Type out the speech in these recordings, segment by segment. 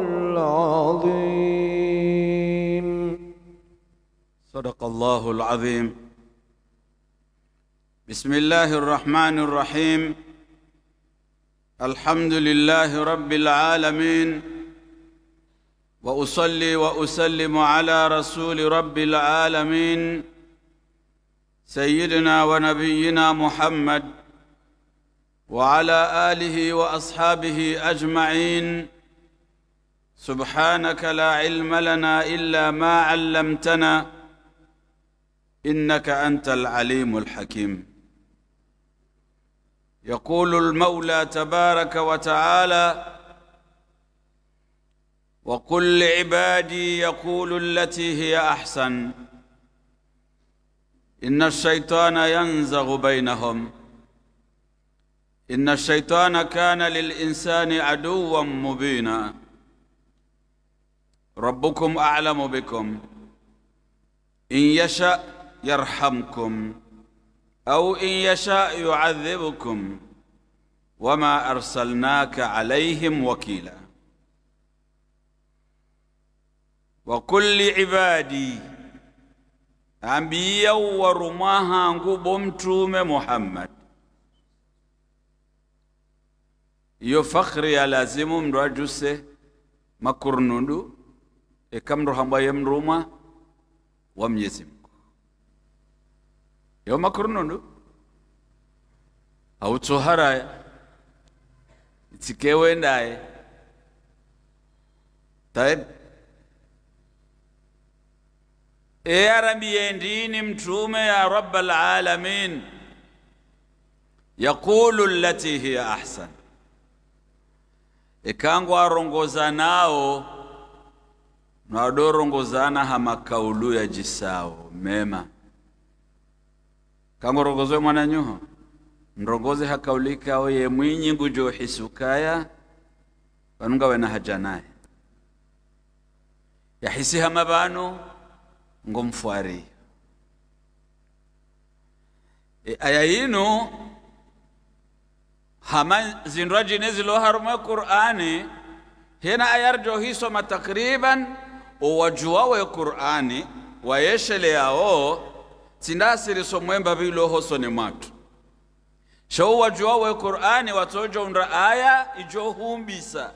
العظيم صدق الله العظيم بسم الله الرحمن الرحيم الحمد لله رب العالمين واصلي واسلم على رسول رب العالمين سيدنا ونبينا محمد وعلى اله واصحابه اجمعين سبحانك لا علم لنا الا ما علمتنا انك انت العليم الحكيم يقول المولى تبارك وتعالى وقل لعبادي يقول التي هي احسن ان الشيطان ينزغ بينهم إن الشيطان كان للإنسان عدوا مبينا ربكم أعلم بكم إن يشأ يرحمكم أو إن يشاء يعذبكم وما أرسلناك عليهم وكيلا وكل عبادي أنبيا ورماها نقوم محمد iyo fakhri ya lazimu mndu ajuse makurunundu ekamndu hamba ye mruma wa mnyezi mngu yo makurunundu autsoharaya itsikewendaye taib eyarambiye ndini mtume ya rabbal alamin yaqulu lati hiya ahsan ekangwa arongozanao nwadorongozana hamakaulu ya jisao mema mwana nyuho mrongoze hakaulikawo ye mwinyi ngujohisukaya vanunga wena hajanaye yahisi hama vano ngomfwariyo e aya ino haman zinrojine zilo harume qur'ani hena ayarjo hisoma takriban owajuwawe qur'ani wayesheleyawo tsindasiriso mwemba vilohosone mwathu we qur'ani unra aya ijohumbisa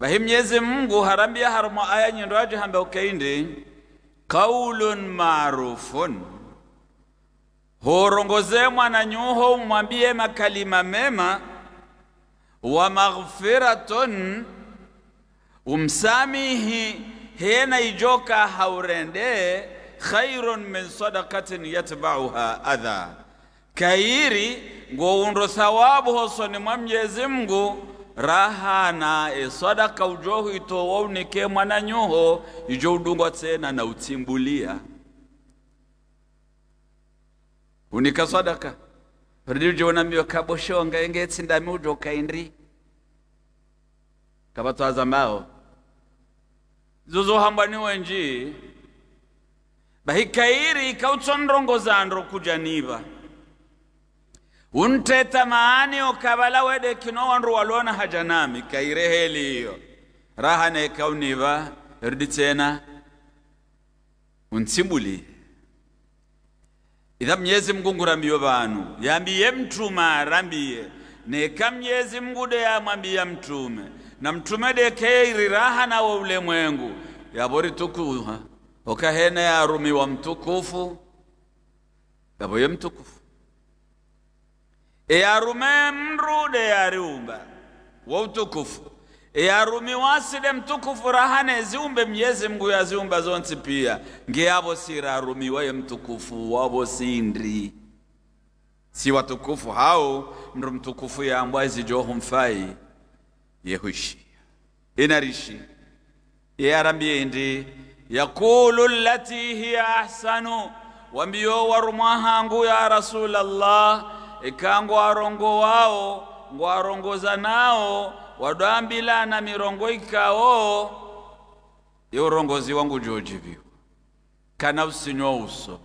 bahi mnyezi mungu harambia harumo aya nyindoaji hamba ukeindi kaulun marufun horongoze mwana nyuho umwambie makalima mema wa maghfiratun umsamihi hena ijoka haurendee khairun min sadakatin yatbauha adha kairi undo thawabu hosoni mwa mjezi mngu rahana na e, sadaqa ujohu mwana nyuho ijo udungwa tena na utimbulia unika sadaka ririjona kaboshonga engetse ndamudoka indri kabatwaza mbao zozohambwa niwe nji bahikairi kautsonrongozandro kuja niva unteta maani okabala wede kino wandu walona hajanami raha iyo rahane kauniva erditsena untsimbulile idha mnyezi mngu ngurambiwe banu yambiye mtuma arambiye neka mnyezi mgude ya yamwambiya mtume na mtume deke iriraha nawo ulemwengu yabori tukuha okahene yarumiwa mtukufu yaboye mtukufu eyarume mrude de yariumba wa utukufu wasile mtukufu rahane ziumbe myezi mngu yaziumba zonsi pia ngeyavosirarumiwa ye mtukufu wavosindri si watukufu hao mndu mtukufu yambwa izijohu mfai yehushi inarishi yearambiye ndi yakulu lati hiya ahsanu wambiyo warumwahangu ya rasulallah ikangu arongo wao ngwarongoza nao na mirongo ikao yeurongozi wangu jojiviwa kana usinywa uso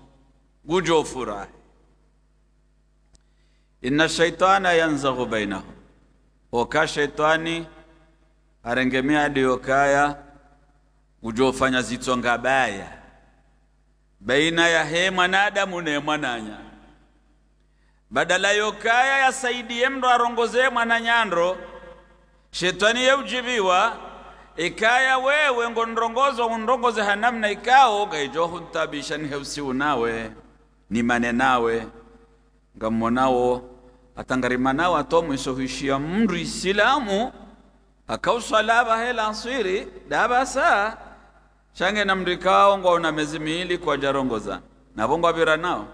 gujo ufurahi inna shaitana yanzaghu bainahum oka shaitani arengemea diyokaya gujofanya zitsonga baya baina ya he mwanadamu ne mwananya badala yokaya yasaidie mndo arongozee mwananyandro shetani yeujiviwa ikaya wewe ngonrongozo undongoze hanamna ikao ni niheusiu nawe nimane nawe ngamonawo atangarimanawo atomwisohishia mndu isilamu akauswalava hela aswiri dabasa shange na mndu ikao ngwaona mezi miili kwajarongoza navo ngwavira nao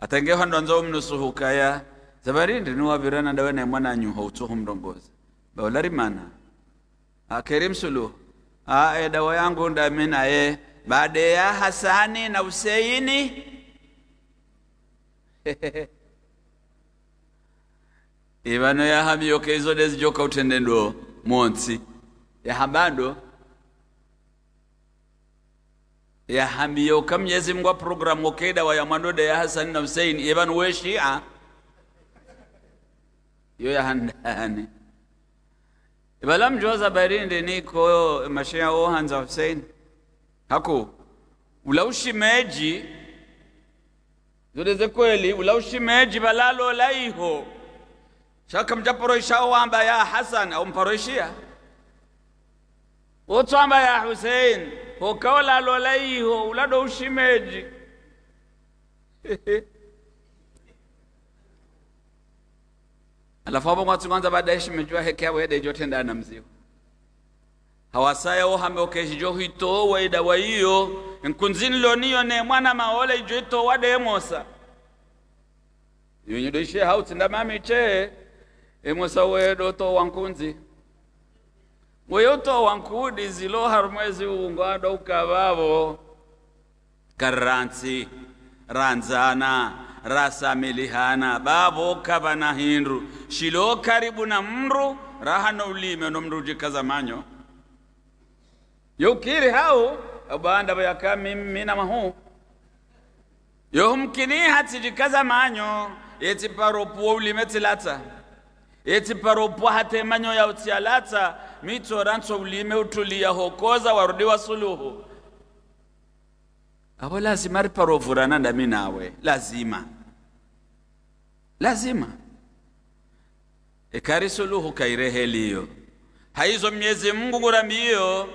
atengehwa ndonzo mnusuhukaya zavarindi niwavira dawe na mwana anyuha utsuhu mndongoza mana akerim sulu ae dawa yangu ndami naye baada ya hasani na huseini ivano yahamioke izo dezijoka utendendo monsi yahambando yahamioka mnyezi mngu wa programu okedawa yamwandode ya hasani na huseini ivano we shia yo yahandani balamjoza barinde niko masheya wohanza husein hako ulaushimeji zoleze kweli meji balalo laiho shaka mjaporoisha wamba ya hasan au Otu amba ya husein hokaolalo laiho ulado ushimeji alafu abo mwatsikwanza badaishi mmejua heke yabo jote jotenda na hawasaya hawasayawo hame okeshi hito waida waiyo nkunzini loniyo ne mwana maole ijo ito wademosa yonyedoishe hautsinda mamiche emosa wedo to wankunzi weyoto wankudi zilo harumwezi ungwado ukavavo karransi ranzana rasamilihana baavoka vana hindu shilo karibu na raha rahana ulime no mru jikaza manyo yukiri hau abanda bayaka na mahu yohumkini hati jikaza manyo eti paropu ulime tilata eti paropu hati manyo ya utialata mitoranso ulime utulia hokoza warudi wa suluhu abo lazima riparovurana ndami nawe lazima lazima ekari suluhu haizo mnyezi mungu kurambiyo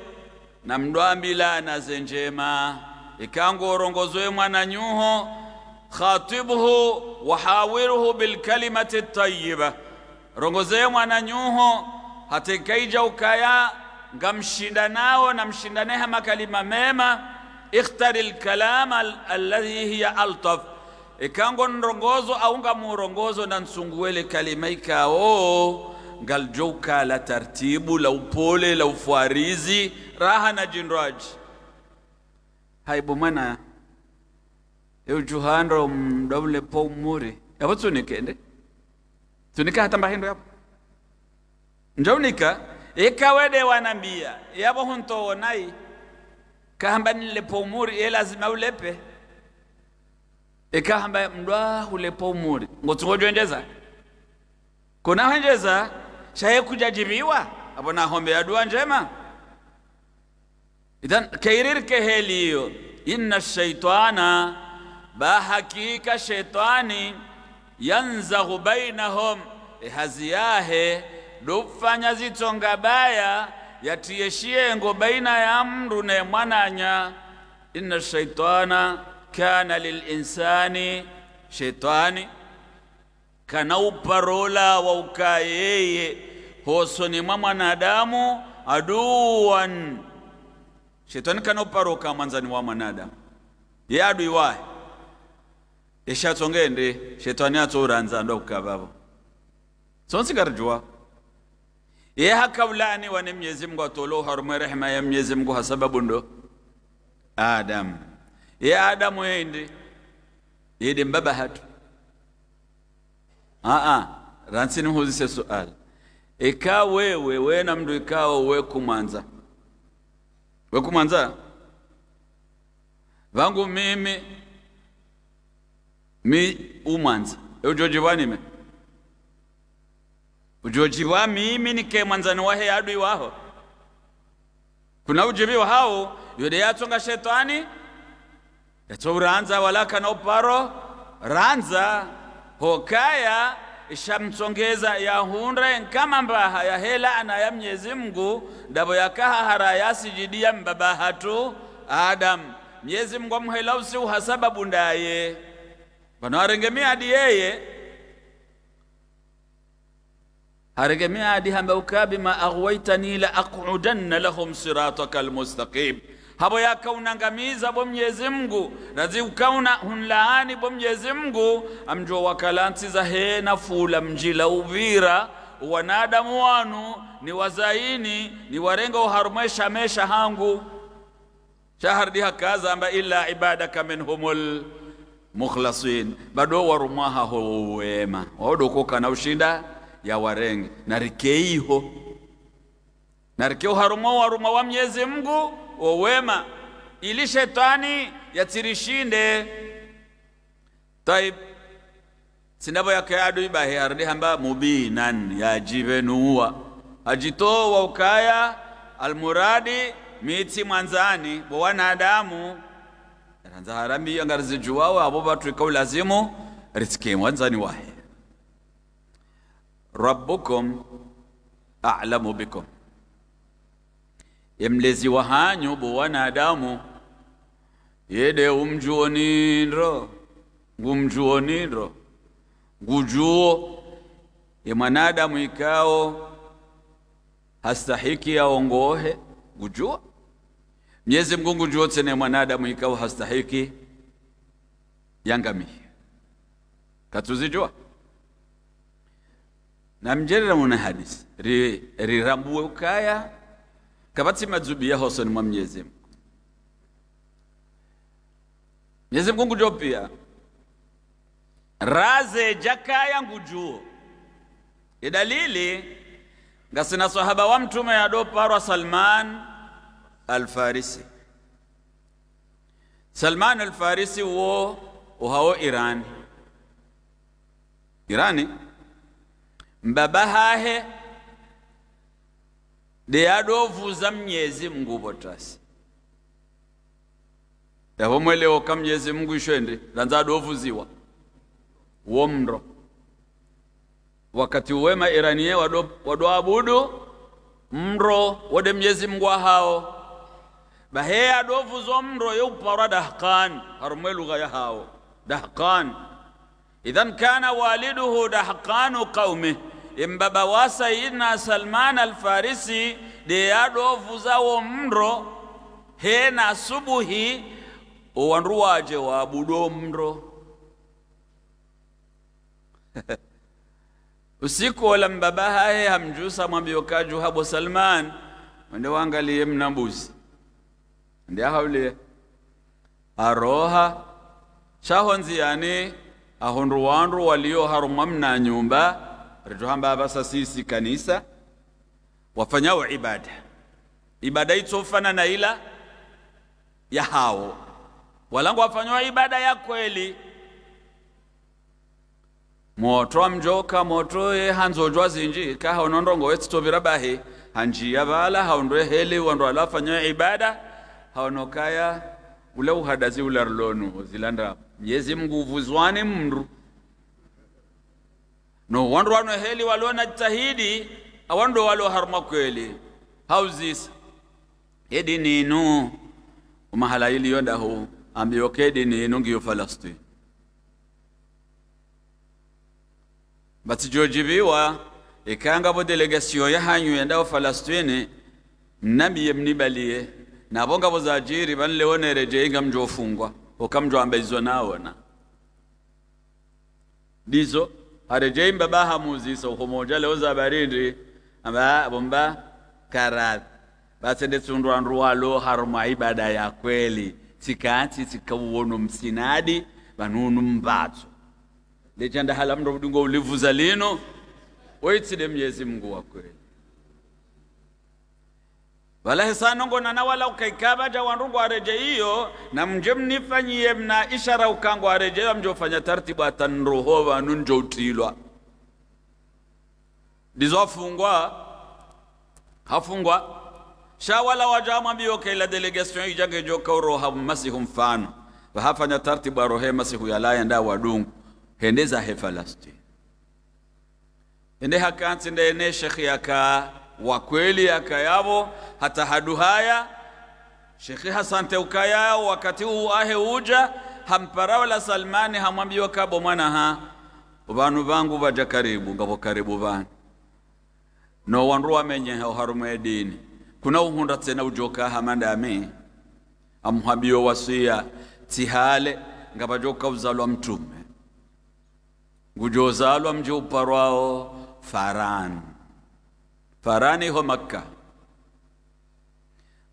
na mndwambila zenjema ikangu ikangorongozwe mwana nyuho khatibuhu wahawiruhu bilkalimati tayiba rongozeye mwana nyuho hatekaija ukaya ngamshinda nao namshindane hama makalima mema ikhtari lkalama alladhi hiya altaf ikango rongozo aunga murongozo na nsunguwele kalimaika o ngal la tartibu la upole la ufuarizi raha na jindraji haibu mana eu juhandro po umuri yapo tunikende tunika hata mbahindo yapo njaunika ikawede wanambia yapo huntoonai kahamba nilepo umuri ye eh, lazima ulepe ekahamba eh, mndwa ulepo umuri ngotsongo jwendeza konahwenjeza shaye kujajibiwa apo nahombea dua njema idhan kairirke heliyo inna shaitana bahakika hakika yanzaghu bainahum ehazi eh, yahe dofanya zitonga baya yatiye shiengo baina ya mndu ne mwananya inna shaitana kana lilinsani shaitani kana uparola wa uka yeye hosoni mwa mwanadamu aduan shetani kana uparoka mwanzani wa mwanadamu ye adui wahe eshatsongende shetani atsoranza ndokukavavo tsonsingarijua ye hakaulani wane mwenyezi Mungu atolo harume rehema ya mwenyezi Mungu hasababu ndo Adam ye Adamu yendi yidi mbaba hatu aa ah, ah. ransini huzise suali ika wewe wena mndu ikawo wekumwanza wekumwanza vangu mimi mi umwanza eujojiwanime ujojiwa mimi nike mwanzani wahe adui waho kuna wa hao yode yatsonga shetani yatso uranza na uparo ranza hokaya ya yahundre nkama mbaha yahela na ya mnyezi mngu ndabo yakahahara mbaba hatu adamu mnyezi mngu amuhela usiuha sababu ndaye vanoarengemia adi yeye هرجمي عدي هم بوكاب ما أغويتني لأقعدن لهم صراطك المستقيم هبو يا كونا غميزة بم يزمغو نزيو كونا هنلاني بم يزمغو أمجو وكالانسي زهينا فولا مجيلا وفيرا ونادا موانو ني وزايني ني ورنغو هرميشا ميشا هانغو شهر ديها كازا أمبا إلا عبادك منهم المخلصين بدو ورماها هو ويما ودو كوكا نوشيدا ya warenge narikeiho narikeo harumo waruma wa mnyezi mngu wowema ili shetani yatsirishinde taib sinabo yake adu ibahe ardi hamba mubinan yajive nuwa ajitowa ukaya almuradi mitsi mwanzani bo wanadamu ranza harambi angarizijuwawo abo batwika ulazimu mwanzani wahe rabbukum a'lamu bikum, emlezi wahanyu wa hanyu bo wanadamu yede umjuonindro ngumjuonindro ngujuo ye mwanadamu ikao hastahiki aongohe gujuo Mwenyezi Mungu juu tsene mwanadamu ikao hastahiki yangamihi katuzijua namjerera hadisi nahadisi rirambuwe ukaya kabatsimazubiya mazubi ya mwa ni mwamyezi Mwenyezi Mungu ndio pia raze jakaya ngujuo idalili ngasina sahaba wa mtume yadoparwa Salman Alfarisi Salman Alfarisi wo uhawo Irani Irani mbabahahe de mnyezi mungu votasi yaho mweleoka mnyezi mungu ishwende lanza adovuziwa womro wakati uwema iranie wadoabudu mro wode mnyezi mungu ahao bahe adovuzo mro yeuparwa dahkan harumwe lugha ya hao dahkan idhan kana waliduhu dahkanu qaumih embaba wa sayyidina salman alfarisi de yaɗo vuzawo mro hena subuhi owandu waje wabudo mro usiku ola mbaba hahe hamjusa mwambiokaju habo salman wende wangaliye mnambuzi ndi ahaulie aroha shahonzi yani ahondu wandu walio harumwa mna nyumba rituhamba basa sisi kanisa wafanyao ibada ibada na ila ya hao walangu wafanyao ibada ya kweli amjoka mjoka motoye hanzojwa zinji kaha unondongo wesitovira bahe hanjiya vala haondwe hele wandu alafanyao ibada haonokaya ule uhadazi ularlonu zilanda myezi mnguvuzwane mndu no wandu wanoheli walionajitahidi awandu harma kweli this edi ninu umahala iliyo dahu ambiyo kedi ninu ngiyo falastini batijojibiwa ikangabo delegasiyo yahanyu yendawo falastini mnabiye mnibaliye nabo ngabo zajiri reje inga mjofungwa okamjwambaizo nawona dizo harejei babahamuzi sokhumojala ozabarindi amba bomba karathi basende tsundwandu walo haruma ibada ya kweli tsikati tsikauwono msinadi vanunu mbatso hala mndu vudingo ulivuza lino oitsile myezi mungu wa kweli walahi sanongona wala ukaikabaja areje hiyo na mje mnifanyie mna ishara ukango arejeio mjofanya tartibu atanroho vanu utilwa ndizo afungwa hafungwa shawala wajamwambiyo kaila delegation ijangejokaoroha masihu mfano vahafanya tartibu arohe masihu yalaya nda wadungu hendeza hefalasti falastini ende hakansi ndeene shekhi yakaa wa kweli akayabo hata hadu haya Shekhe Hassan Teukayao wakati huu ahe uja hamparaola Salmani hamwambiwa kabo mwana ha vanu vangu vaja karibu ngavo karibu vanu no wandu wamenyeha uharumu edini kuna uhunda tena ujoka hamandami amhabio wasia tihale joka uzalwa mtume ngujozalwa mjo uparwao farani farani ho makka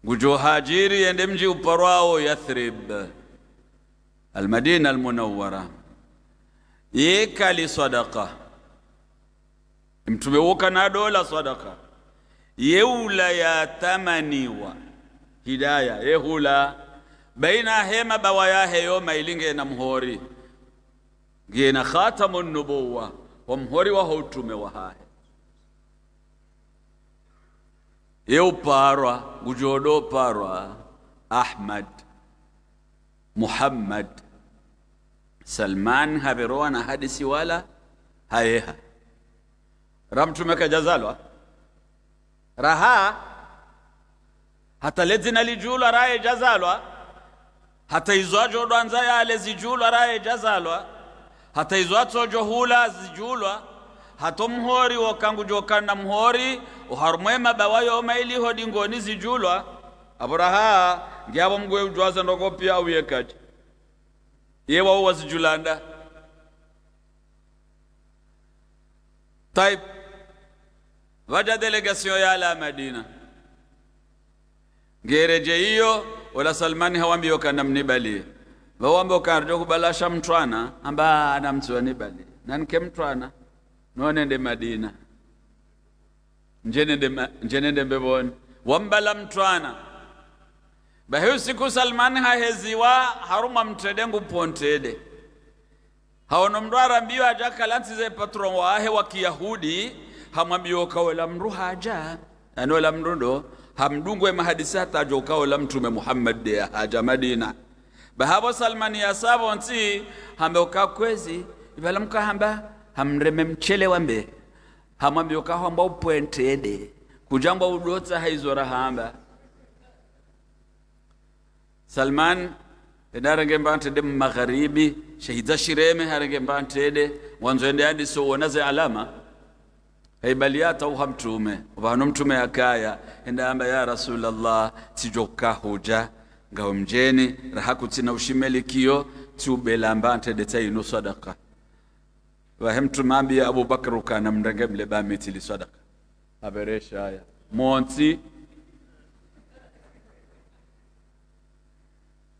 ngujo hajiri yende mji uparwao yathrib almadina almunawara yekali sadaka mtume woka na dola sadaka yeula ya tamaniwa hidaya yehula baina hema bawa yahe yoma mailinge na mhori ngena khatamu nubuwa wa mhori wa utume wa hahe yeu parwa gujodo parwa ahmad muhammad salman haverowa na hadisi wala hayeha ramtumekajazalwa kajazalwa raha hata ledzina lijulwa raye jazalwa hata izwajo yale zijulwa raye jazalwa hata izwatsojo hula zijulwa hatomhori wokangujokanna mhori oharumwema bawayo omailiho dingoni zijulwa aboraha ngiabo mgwe ujwaza ndokopya auye kati yewawo wazijulanda taip vaja ya yala madina ngereje iyo ola salmani mnibali mnibalie vawambi okanrjo kubalasha mtwana amba anamtsiwa nanike mtwana nonende madina njenende, njenende mbeboni wambala mtwana bahiyo siku salmani haheziwa haruma mtede ngupontede haono mndu arambiyo aja kalansize patron wahe wa kiyahudi hamwambiyo ukawela mndu haja anola ndo hamdungwe mahadisa hataja ukawela mtume muhammad de haja madina bahavo salmani yasavo nti hambe ukakwezi hamba hamreme mchele wambe hamwambia ukahamba upwentede kujangwa udotsa haizora hamba salman enarenge mbantede mmagharibi shahidza shireme harenge mbantede wanzoende andi sowonaze alama haibaliata uha mtume vano mtume akaya endaamba ya rasulallah tijoka huja ngawe mjeni rahakutsina ushimelikio tiubelamba ntede tsaino sadaka Abu abubakar ukana mndenge mle li sadaka averesha haya monsi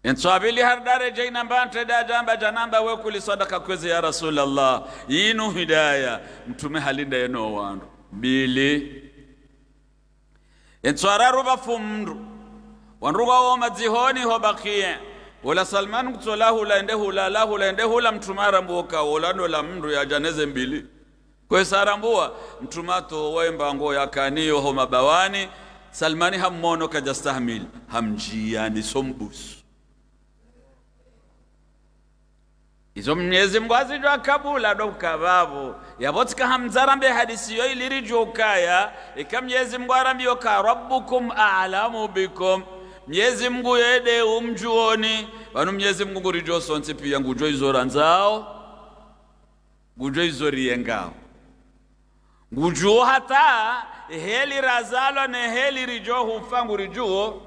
enswabili hardare ante da jamba janamba wekuli sadaka kwezi ya rasulallah yinu hidaya mtume halinda yeno wandu bili enswararu bafumndu wanruga woma dzihoni hobakiye wola salman kutola hula ende hula la hula ende hula mtumara mboka wola ndola mndu ya janeze mbili kwe sarambua mtumato waemba ngo yakaniyo ho mabawani salmani hammono kajastahmil hamjiani sombusu izo mnyezi mngu azijwa kabula doka vavo yavotika hamzarambe hadisiyo ilirijo ukaya ika mnyezi mngu arambiyo ka rabbukum alamu bikum mnyezi mngu yede umjuoni vanu mnyezi mngu ngurijo pia ngujo izora nzao ngujo izoriye ngujuo hata heli razalwa ne heli rijo hufa ngurijuo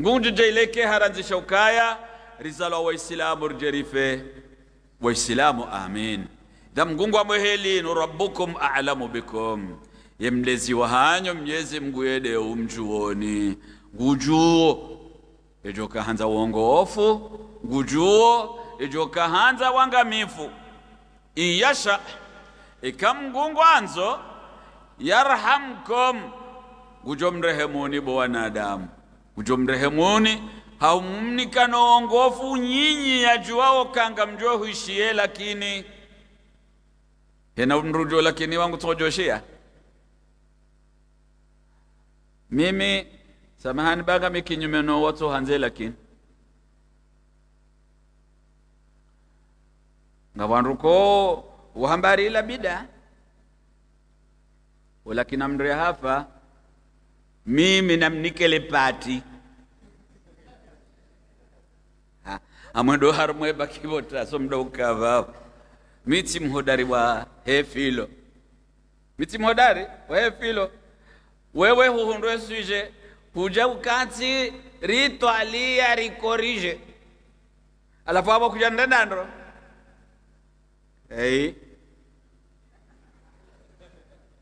ngunjije ileke haranzisha ukaya rizalwa waislamu rijerife waislamu amin da mgungu amwe heli rabbukum a'lamu bikum ye mlezi wa hanyo mnyezi mngu yede umjuoni gujuo ejo kahanza uongoofu gujuo ejo kahanza wangamifu iyasha ikamgungwanzo yarhamkom gujo mrehemuni bo wanadamu gujo mrehemuni haumumnikana uongofu nyinyi yajuwao kanga mjo huishie lakini hena mrujo lakini wangu tojoshia mimi samahani bagami kinyume no watso hanze lakini nga wanruko wahambari ila bida walakin amndre hafa mimi namnikele pati ha, amwendo harumweba kivota somda ukavao mitsi mhodari wa hefilo mitsi mhodari wa hefilo wewe huhundwe suje kuja ukati ritwalia rikorije alafu hapo kuja ndendandro ei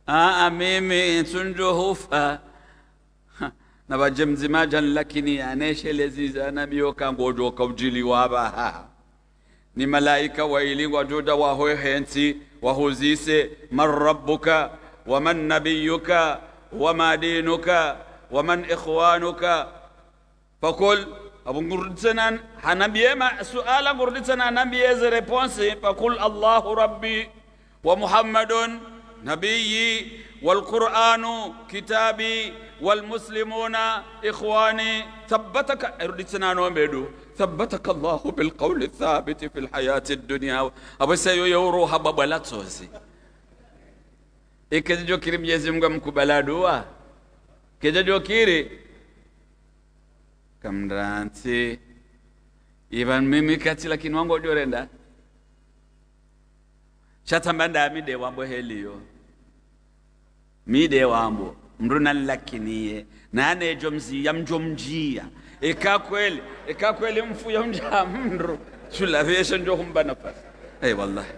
aa mimi hufa na vajemzimajan lakini anesheleziza mioka ngojoka ujiliwa baha ni malaika wailingwa juda wahohensi wahuzise man rabbuka man nabiyuka wama dinuka ومن إخوانك فقل أبو قردسنا حنبي ما سؤال قردسنا نبي إز فقل الله ربي ومحمد نبيي والقرآن كتابي والمسلمون إخواني ثبتك أردتنا نوميدو ثبتك الله بالقول الثابت في الحياة الدنيا أبو سيو يورو هبا بلاتوزي جو كريم يزمكم كبلا kejadio kiri kam ivan mimi kati lakini wangu odyorenda chatamba ndami wambo helio mide wambo mndu nallakiniye nane mjomjia eka kweli eka ikakweli ikakweli mfuya mja mndu vyesha njo humba nafasi hey, wallahi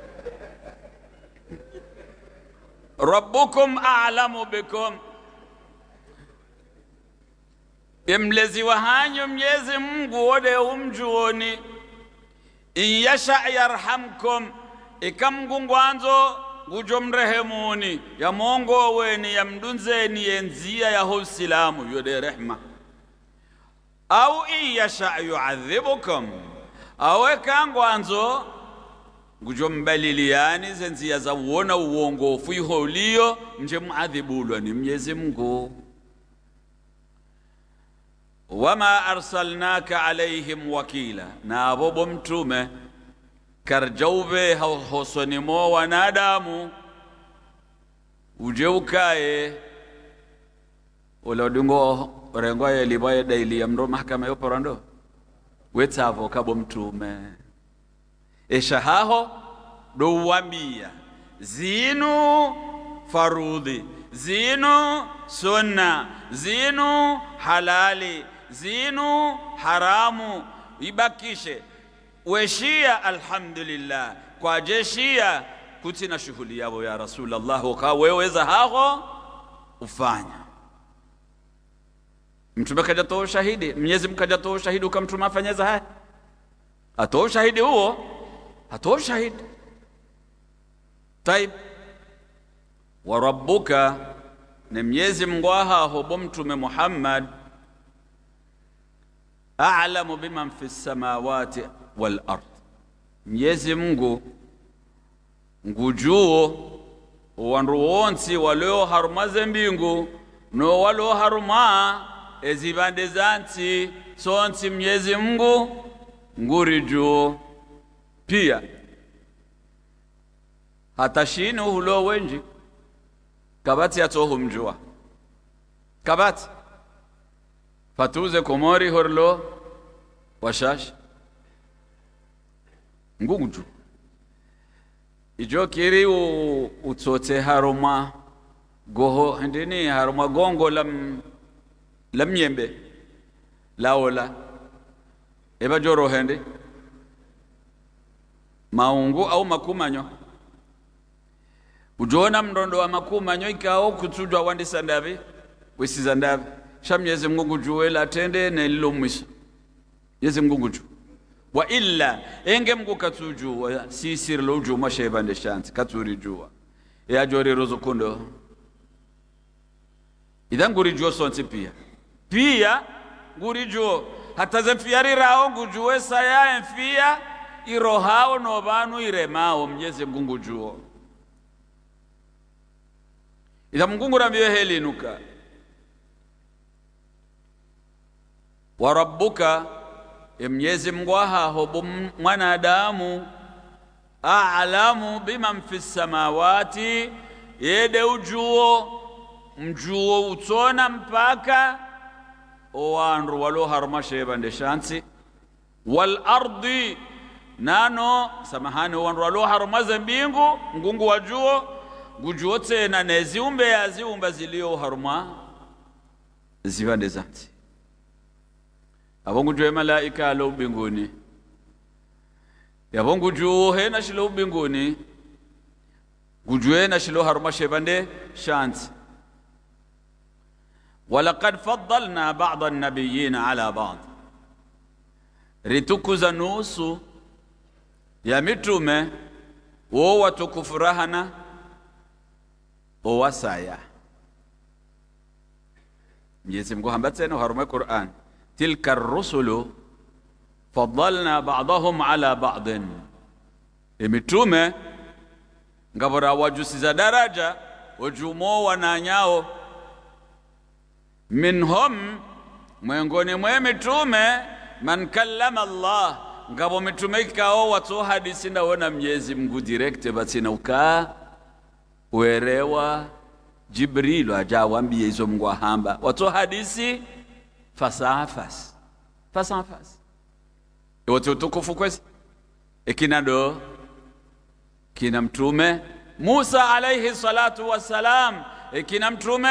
rabbukum a'lamu bikum ye mlezi wa hanyu mnyezi mungu wode umjuoni iyasha yarhamkum ikamgungwanzo ngungwanzo ngujo mrehemuni yamongoweni yamdunzeni yenziya yaho usilamu yode rehma au iyasha yuadhibukum awe kangwanzo ngujo mbaliliyani zenziya zawona uwongofu iholiyo mje muadhibulwa ni mnyezi mungu wama arsalnaka alaihim wakila na bobo mtume karjauve mo wanadamu ujeukaye ulodungo rengoye libaye daili ya mro mahakama yoporando wetavo kabo mtume eshahaho douwambia zinu farudhi zinu sunna zinu halali zinu haramu, ibakishe weshia. Alhamdulillah kwa jeshia kutina shughuli yao ya Rasulullah, ukaweweza haho ufanya mtume kaja toa ushahidi, Mwenyezi Mungu toa ushahidi, ukamtuma afanyeza haya, atoa ushahidi huo, atoa ushahidi taib wa rabbuka, ni mnyezi mngwa ahaho bo mtume Muhammad a'lamu biman fi samawati wal ard, Mwenyezi Mungu ngujuo wandu wonsi walio harumaze mbingu no walio haruma ezibande zanti sonsi Mwenyezi Mungu nguri juo pia hatashini hulo wenji kabati yatohumjua kabati patuze komori horlo washasha ngunju ijo kiri utsotse haroma goho ndini haroma gongo lam lamyembe laola eba joro hende maungu au makumanyo ujona mndondo wa makumanyo ikao kutsujwa wandisa ndavi wisiza ndavi sha Mwenyezi Mungu juwe latende nelilo mwisha Mwenyezi Mungu ju wa illa enge mngu katsujuwa sisirila ujumwa shebande shansi katsuri juwa yajorero zukundo idha nguri juo sonti pia pia nguri juo hataze mfiyarirawo ngujuwe saya emfiya irohawo no banu iremawo Mwenyezi Mungu juo idha mngungura heli nuka wa rabbuka, ya Mwenyezi Mungu mwanadamu aalamu biman fi samawati, yede ujuo mjuo utsona mpaka owandu waloharuma sheba shansi wal ardi nano samahani owandu waloharuma zembingu ngungu wajuo gujuo tsena neziumbe ya ziumba yaziumba zilioharuma zivande zansi avongujuwe malaika alo ubinguni yavongujuhe na shilo ubinguni gujuwe na shilo haruma shevande shansi ولقد فضلنا بعض النبيين على بعض ritukuza nusu ya mitume wo watukufurahana owasaya mjezi mkuhambatseno haruma qur'ani tilka rusulu faddalna ba'dahum ala ba'din, imitume ngavora wajusiza daraja wajumo wananyao minhum mwengoni mwe mitume man kallama Allah ngavo mitume ikao watso hadisi ndawona mnyezi mngu direkte batsina uka werewa Jibrilu ajawambia izo mngu ahamba watso hadisi face à face. Face à face. Et vous êtes tous les Et qui n'a d'or Qui n'a mtroume Moussa alayhi salatu wa salam. Et qui n'a mtroume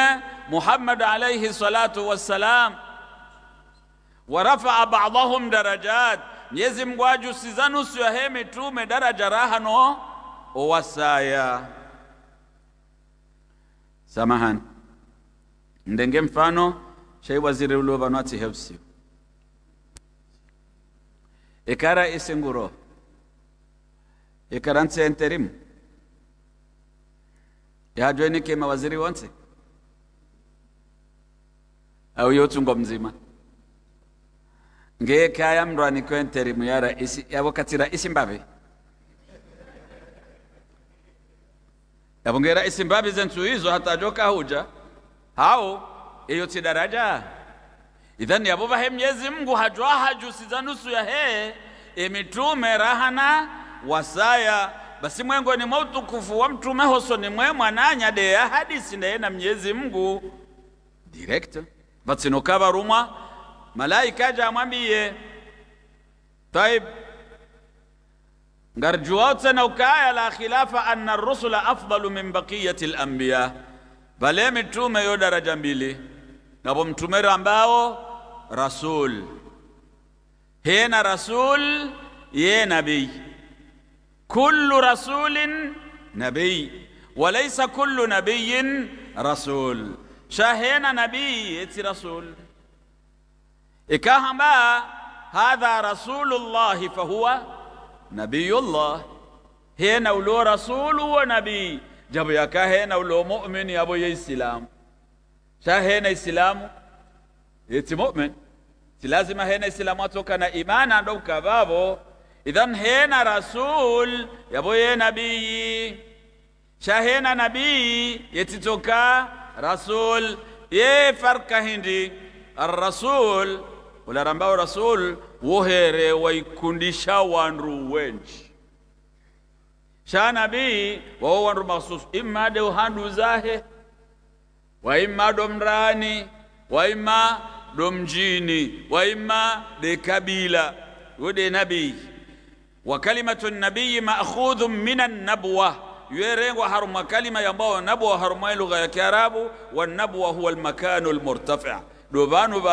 Muhammad alayhi salatu wa salam. ورفع بعضهم درجات Mwenyezi Mungu ajusizanusu yahe mitume daraja rahano owasaya samahani ndenge mfano chay waziri luba nwati helpsiu ikara isinguro ikaranse interim yajweni kima waziri wonse au yotungo mzima ngekaya mrwani kwe interim ya raisi yabokatira isi mbabe yabongera isi mbabe zensu hizo hatajoka huja hao iyo ti daraja idhani yabo vahe mnyezi mngu hajwaha jusiza nusu ya hee imitume rahana wasaya basi mwengoni mwa utukufu wa mtume hosoni mwe mwananya de ya hadisi ndeye na mnyezi mngu direct vatsinoka varumwa malaika aja amwambiye taib ngarjuwao na ukaya la khilafa anna rusula afdalu min baqiyati lambiya vale mitume yo daraja mbili na pomtumero ambao rasul hena rasul ye nabii kullu rasulin nabii walaysa kullu nabiyin rasul shahena nabii eti rasul ikahamba hadha rasulullahi fahuwa nabiyullah hena ulo rasulu wa nabii jabo yakahena ulo mu'min yabo ye islamu shahena isilamu it's mu'min lazima hena isilamu na imana ndo bukababo idhan hena rasul yaboye nabiyi shahena nabii yetitoka rasul ye farka hindi arrasul ularambao rasul wohere waikundisha wandu wenji sha nabii wawo wandu mahsus imade handu zahe waima domrani mrani waima domjini jini waima ɗe kabila woɗe nabiyi wa kalimatu nabiyi maakhudhum min annabwa yuerengwa haruma kalima yambao nabwa haruma lugha ya kiarabu wa nabwa huwa almakanu almurtafia ɗo vanu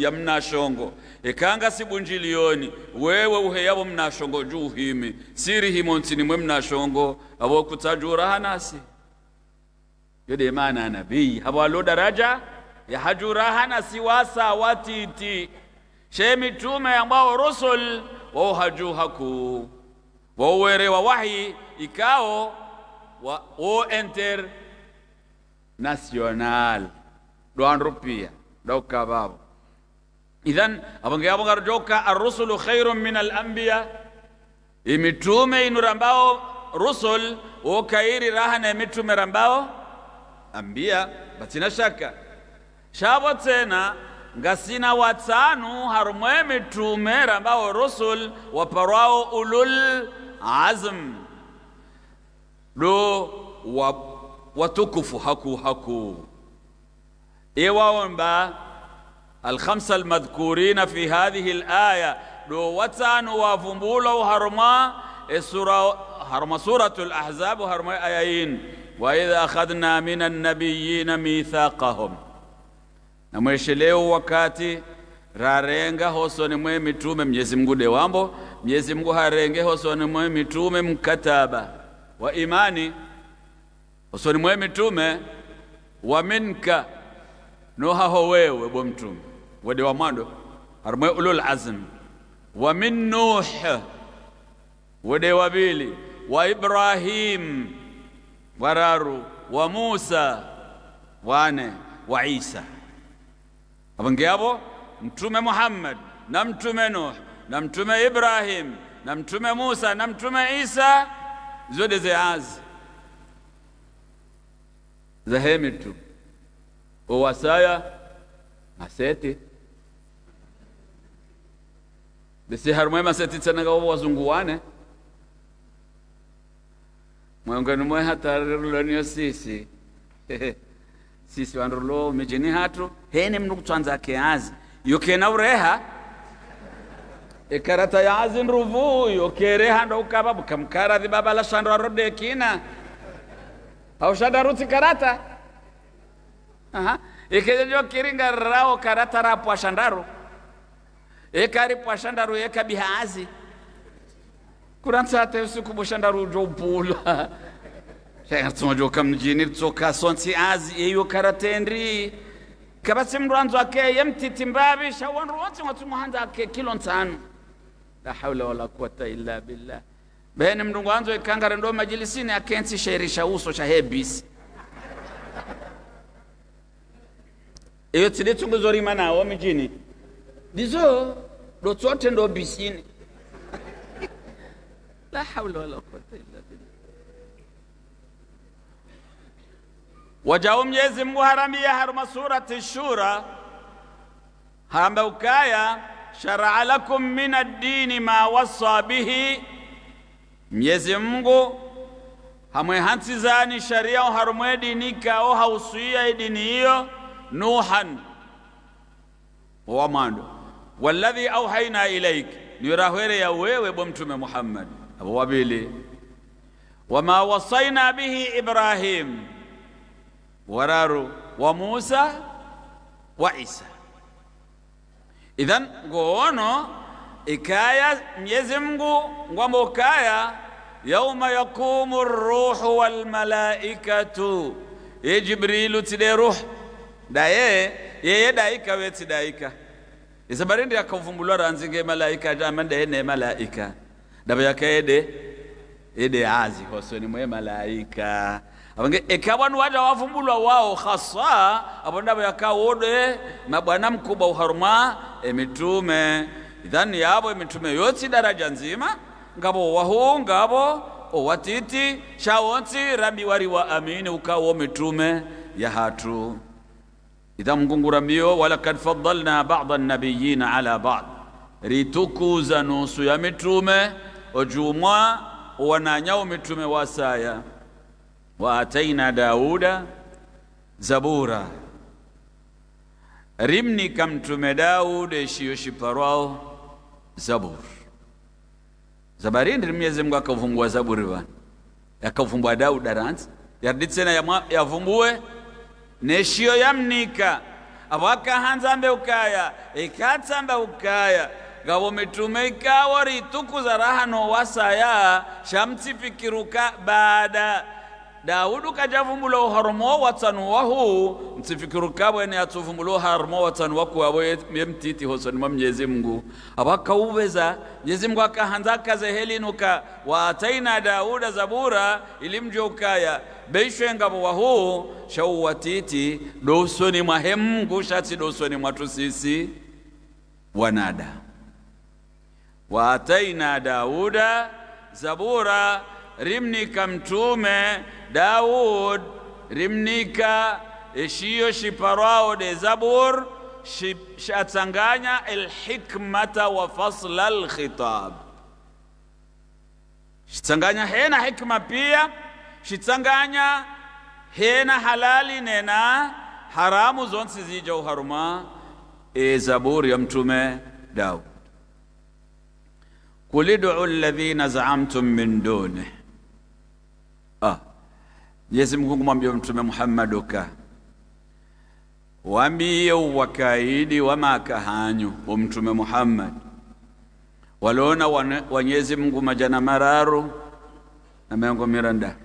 ya mnashongo ikanga sibunjiliyoni wewe uheyavo mnashongo juuhimi siri himonsini mwe mnashongo avokutajura hanasi Ndio de maana ya nabii hawalo daraja ya hajura, hana siwasa watiti she mitume ambao rusul wao haku wao wa wahi ikao o enter national dwandu pia dauka babo idhan abange abanga ar arrusulu khairun min al al-anbiya imitume inurambao rusul wokairi rahana imitume rambao ambia batina shaka shavo tena ngasina watsanu harumwe mitume rambawo rusul waparwawo ulul azm do wa, watukufu haku haku iwawomba alkhamsa almadhkurina fi hadhihi alaya do watsanu wavumbula haruma sura haruma suratu alahzab haruma ayayin wa idha min mina nabiyina mithaqahum, na mweshe wakati rarenga hosoni mwe mitume Mwenyezi Mungu de wambo Mwenyezi Mungu harenge hosoni mwe mitume mkataba wa imani hosoni mwe mitume wa minka nohaho wewe bo mtume wede wa mwando harmwe ulul azm wa min nuh wode wabili wa ibrahim wararu wa musa wane wa isa apo ngeapo mtume muhammad na mtume nuh na mtume ibrahim na mtume musa na mtume isa zote zahemi tu owasaya maseti bisi harumwe maseti tsanaka wazungu wane mwangano mwe hatarerulaniyo sisi sisi wanrulo mijini hatu hene mnu kutwanza keazi yokena ureha ekarata yaazi nruvu yokereha ndo ukava bukamkaradhi baba la shandu arodekina aushadaruti karata aha ikejejo e kiringa rao karata rapwashandaru ekaripwashandaru yekabihaazi kuransata usiku boshanda rujo bula shayatsojo kamjini tsoka sonsi azi eyo karatendi kabase mranzo ake yemtiti mbabi shawan rotsi tu muhanza ake kilo tan. la haula wala quwata illa billah bene mndungu anzo ikangare majlis ini akensi syairi so syahebis. uso cha hebisi eyo tsidi mana awam jinir. dizo dotsote ndo bisini لا حول ولا قوة إلا بالله وجاوم يزم مهرم يهرم سورة الشورى هم بوكايا شرع لكم من الدين ما وصى به ميزي مغو هم يهانسي زاني شريع وهرم يدينيكا وهوسوية يدينيو نوحا هو ماندو والذي أوحينا إليك نيراهوير يا ويوي بمتم محمد abo wama wasaina bihi ibrahim wararu wa musa wa isa idhan ngoono ikaya mnyezi mgu ngwamba ukaya yauma yaqumu ruhu malaikatu ye jibrilu tide ruh daye yeye daika we tidaika isabarindi akavumbulwa ranzinge malaika jamanda ene malaika daba dabayaka ede ede azi mwe malaika avange ekavanu wada wavumbulwa wao hasa apo ndavo yakawode mabwana mkuba uharuma emitume idhani yavo emitume yoti daraja nzima ngabo wahu ngavo owatiti wari wa amini ukawo mitume ya hatu idha mngunguramiyo walakad faddalna bada nabiyina ala bad ritukuza nusu ya mitume ojumwa wananyao mitume wasaya wa ataina dauda zabura rimni kam mtume daud eshiyo shiparwao zabur zabari ndi mnyezi mungu akavumbua zaburi vana yakavumbua daud aranzi yarditsena yavumbue neshiyo yamnika apo hanzambe ukaya ikatsamba ukaya nga vomitumika wari tukuza rahano wasaya fikiruka baada daudu kajavumbula uharumo watanu wahu mtifikiru mtsifikiruka bwene atsuvumbula uharumo watsanu wakuwavo yemtiti hosoni mwa mnyezi mngu avakauveza mnyezi mngu akahanza nuka wataina dauda zabura ilimjokaya beishwengavo wahu shau watiti dosoni mwa hemngu shatsi dosoni mwatu sisi wanada wa ataina Dauda zabura, rimnika mtume Daud rimnika eshiyo shiparao de zabur shatsanganya alhikmata wa fasla alkhitab shitsanganya hena hikma pia shitsanganya hena halali nena haramu zonsi zijauharuma e zaburi ya mtume Daud Kulidu alladhina zaamtum min duni ah. Mwenyezi Mungu kumwambia Mtume Muhammad uka wambie uwakaidi wamakahanyu umtume Muhammad walona wanyezi Mungu majana mararu na mengo miranda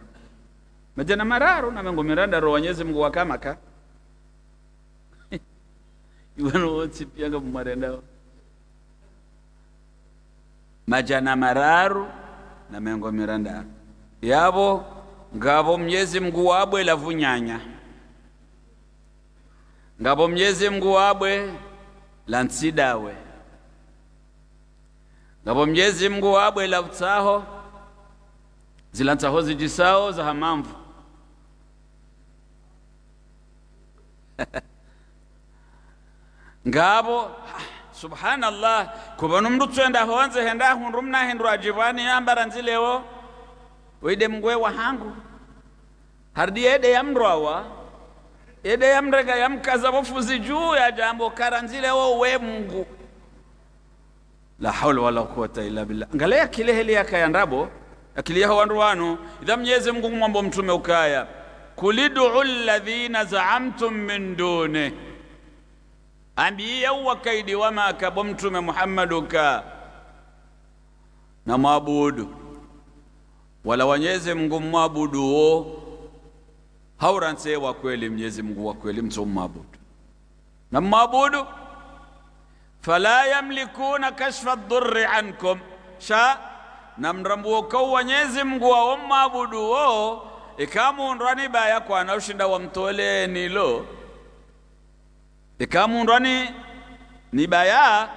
majana mararu na mengo ro wanyezi Mungu wakamaka iwano wotsipianga mumarenda majana mararu na mengo mirandaru yavo ngavo myezi mngu wabwe lavunyanya ngavo myezi mngu wabwe lantsidawe ngavo myezi mngu wabwe lavutsaho zilantsaho za hamamvu ngavo subhanallah kuvona mndu tswenda honze henda hundu mnahindura jivani ambara nzilewo wide mngwe hangu hardi ede ya mndwawa ede ya mrega ya mkaza vofuzi juu ya jambo kara nzilewo we mungu la haula wala quwata illa billah ngaleya kileheli yakayandabo akiliyaho wandu wanu idha mnyezi mngu mwambo mtume ukaya kulidu ladhina zaamtum min dune ambiyau wakaidi wamaka bo mtume muhammadu ka na mwabudu wala wanyezi mngu mwabudu wo hauranse wa kweli mnyezi mngu wa kweli mwabudu na mwabudu fala yamlikuna kashfa dhurri ankum sha na mrambuo kau wanyezi mngu wawo mwabudu wo ikamundu anibaya kwana ushinda wamtolenilo ni baya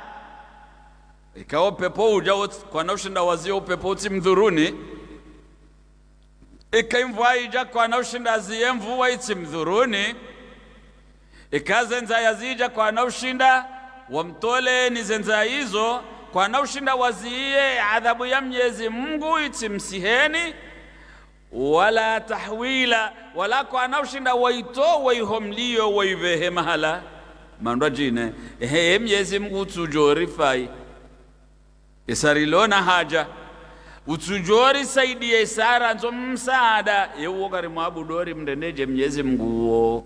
ikawa upepo uja kwanaushinda ushinda upepo uti mdhuruni ikaimvua ija kwana ziye mvuwa iti mdhuruni ikazenza yazija kwanaushinda ushinda wamtole ni zenza hizo kwanaushinda ushinda adhabu ya mnyezi mungu iti msiheni wala tahwila wala kwanaushinda waito waihomlio ihomlio waivehe mahala mandwa jine ehe mnyezi mngu utsujori fai isarilona haja utsujori saidia isara nzo msaada yeuwo kari mwabudori mndeneje mnyezi mnguo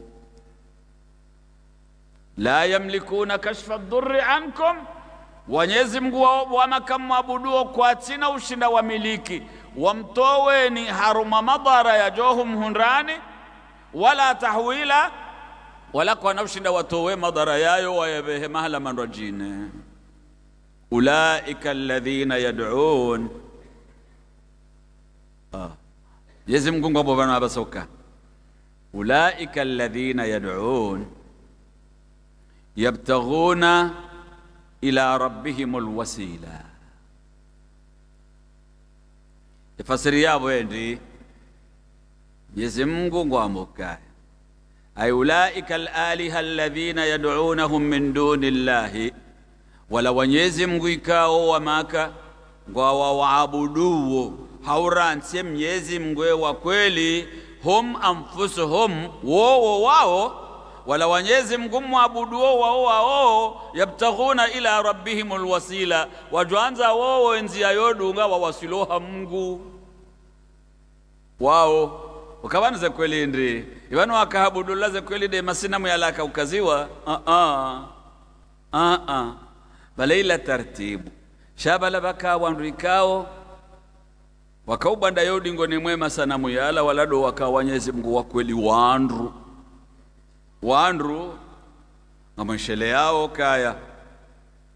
la yamlikuna kashfa dhurri ankum Wenyezi Mungu wawama kamwabuduo kwa tina ushinda wa wamiliki wamtoweni haruma madhara ya johu mhundani wala tahwila ولكو نفشد وتوه مضر يايو ويبه مهلا من رجين أولئك الذين يدعون آه. يزم قنقو ببنا بسوكا أولئك الذين يدعون يبتغون إلى ربهم الوسيلة فسر يا بويندي يزم قنقو موكاه ay ulaika alaliha alladhina yad'unahum min duni llahi, wala wanyezi mngu ikao wamaka ngwawawaabuduwo haurantse Mnyezi Mngwe wa kweli hum anfusuhum wowo wao wala wanyezi mngu mwabuduwo wao wao yabtaghuna ila rabbihim alwasila wajwanza wowo enziya yodunga wawasiloha mngu wao ukabanize kweli ndi ivanu wakahabudullaze kweli de masinamu yalaka ukaziwa uh ah, -uh. Ah. Uh ah, -uh. balaila tartibu shabala baka wandrikao wakaubanda ni mwema sanamu yala walado wakawanyezi wa wakweli wandru wandru ngamweshele yao kaya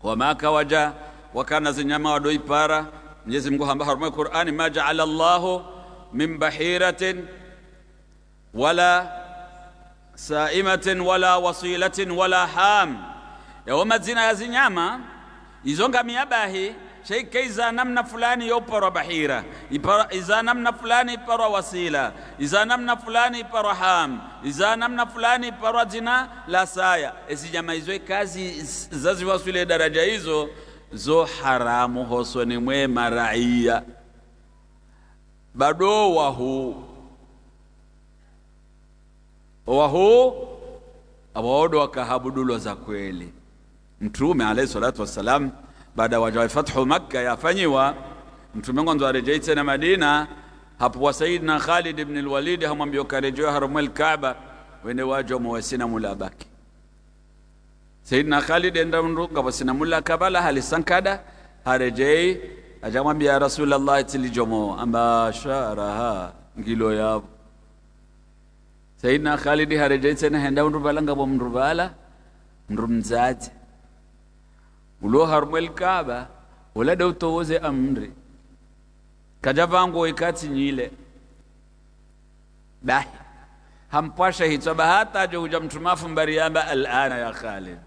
wamaka waja wakana zinyama wadoipara mnyezi mngu hamba harumwe qur'ani ma jaala llahu min bahiratin wala saimatin wala wasilatin wala ham yawo mazina yazinyama izo ngamiya bahi sheike iza namna fulani yoparwa bahira iza namna fulani iparwa wasila iza namna fulani iparwa ham iza namna fulani iparwa jina la saya ezinyama izo e kazi zaziwaswile daraja hizo zo haramu hosoni mwe maraiya bado wahu owaho awaodo wakahabudulwa za kweli mtume alayhi salatu wassalam baada ya wajawa fathu makka yafanyiwa mtume kwanza arejei tena madina hapo wa sayidina khalid ibn alwalid hamwambia ukarejewa haramu alkaaba wende waja muwasina mulabaki sayidina khalid enda nduka wasina kabala halisankada harejei ajamwambia ya rasulallah tilijomo ambasharaha ngilo yavo saidna khalidi harejeitsene henda unruvalanga bala mruvala mrumzadze ulo kaba likaba ulade utowoze amri kaja vangu ikatinyile bahi hampwasha hitswa bahataje uja mtumafu yamba alana ya khalid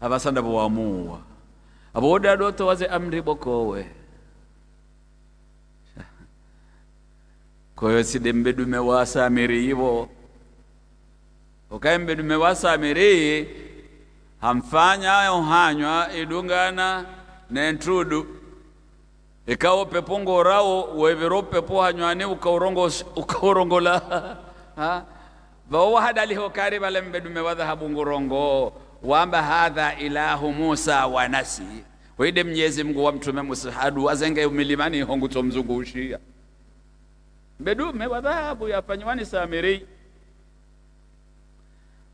avasanda vowamuwa avo wodade utowoze amri bokowe koyo sidembe dume wasamiri yivo ukaembe dumewasamirihi hamfanya ohanywa idungana nentrudu ikawo pepo ngorawo wevero pepo hanywani ukaurongola vawo hadaliho kari valembe dume wadhahabu ngurongo wamba hadha ilahu musa wa nasi waide mnyezi mngu wa mtume musihadu wazenge milimani hongutso mzungushia mbedume dhahabu yafanywani samiri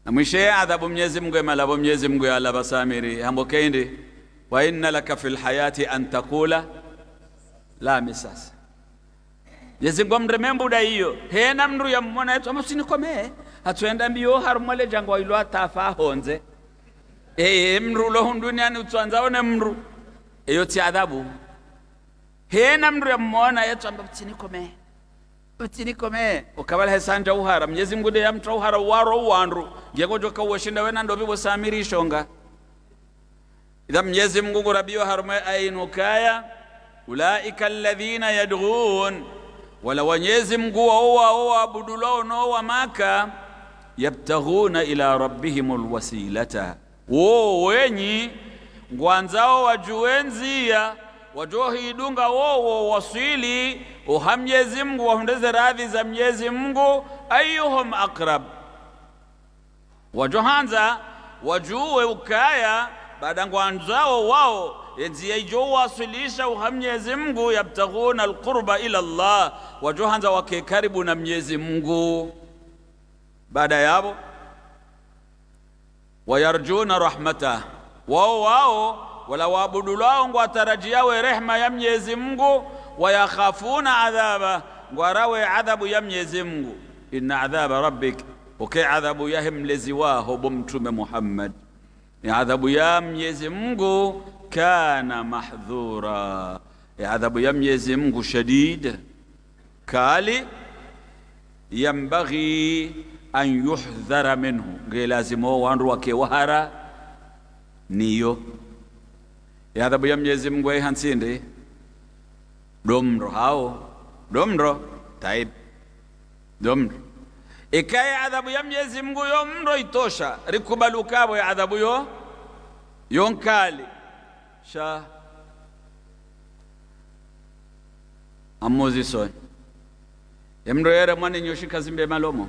na mwishe adhabu Mwenyezi Mungu emalabo Mwenyezi Mungu basamiri hambo kendi wa inna laka fil hayati an taqula la misas Mwenyezi Mungu amremembu muda hiyo hena mndu ya mmona yetu amasinikomee atwenda mbiyo harumole jangwa ilo atafa honze eye mndu lo hunduniani one mndu eyo ti adhabu hena mndu ya mmona yetu ambabtinikomee utiniko me ukabala uhara mnyezi mungu ya yamtra uhara waro uwandu ngekojoka uwoshinda wenando vivosamiri ishonga idha mnyezi mungu kurabiyo harumwe ainukaya ulaika alladhina yadghun wala wanyezi mungu waowawo waabudulwao maka yabtaghuna ila rabbihim lwasilata wo wenyi ngwanzao wajuwenziya watu wahiidunga wowo waswili uha mnyezi mngu wahundeze radhi za mnyezi mngu ayuhum akrab watu wajuwe ukaya badangwanzawo wao enziya ijo waswilisha uha mnyezi mngu yabtaghuna alqurba ila llah wajohanza wake karibu na mnyezi mngu baada yabo wayarjuna rahmatah wao wao wala waabudu waabudulwao ngwa tarajiawe rehema ya mnyezi mngu wayakhafuna adhaba ngwarawe adhabu ya mnyezi mngu inna adhaba rabbik uke adhabu yahe mlezi waho bo mtume muhammad ni adhabu ya mnyezi mngu kana mahdhura adhabu ya mnyezi mngu shadid kali yambaghi an yuhdhara minhu nge lazima wandu wake wahara niyo ya adhabu ya Mwenyezi Mungu aihansindi domro hao domro taib domro ikaya adhabu ya Mwenyezi Mungu yomro itosha rikubalu kabo ya adhabu yo yonkali sha amuzi soni emro yere mwani nyoshika zimbe malomo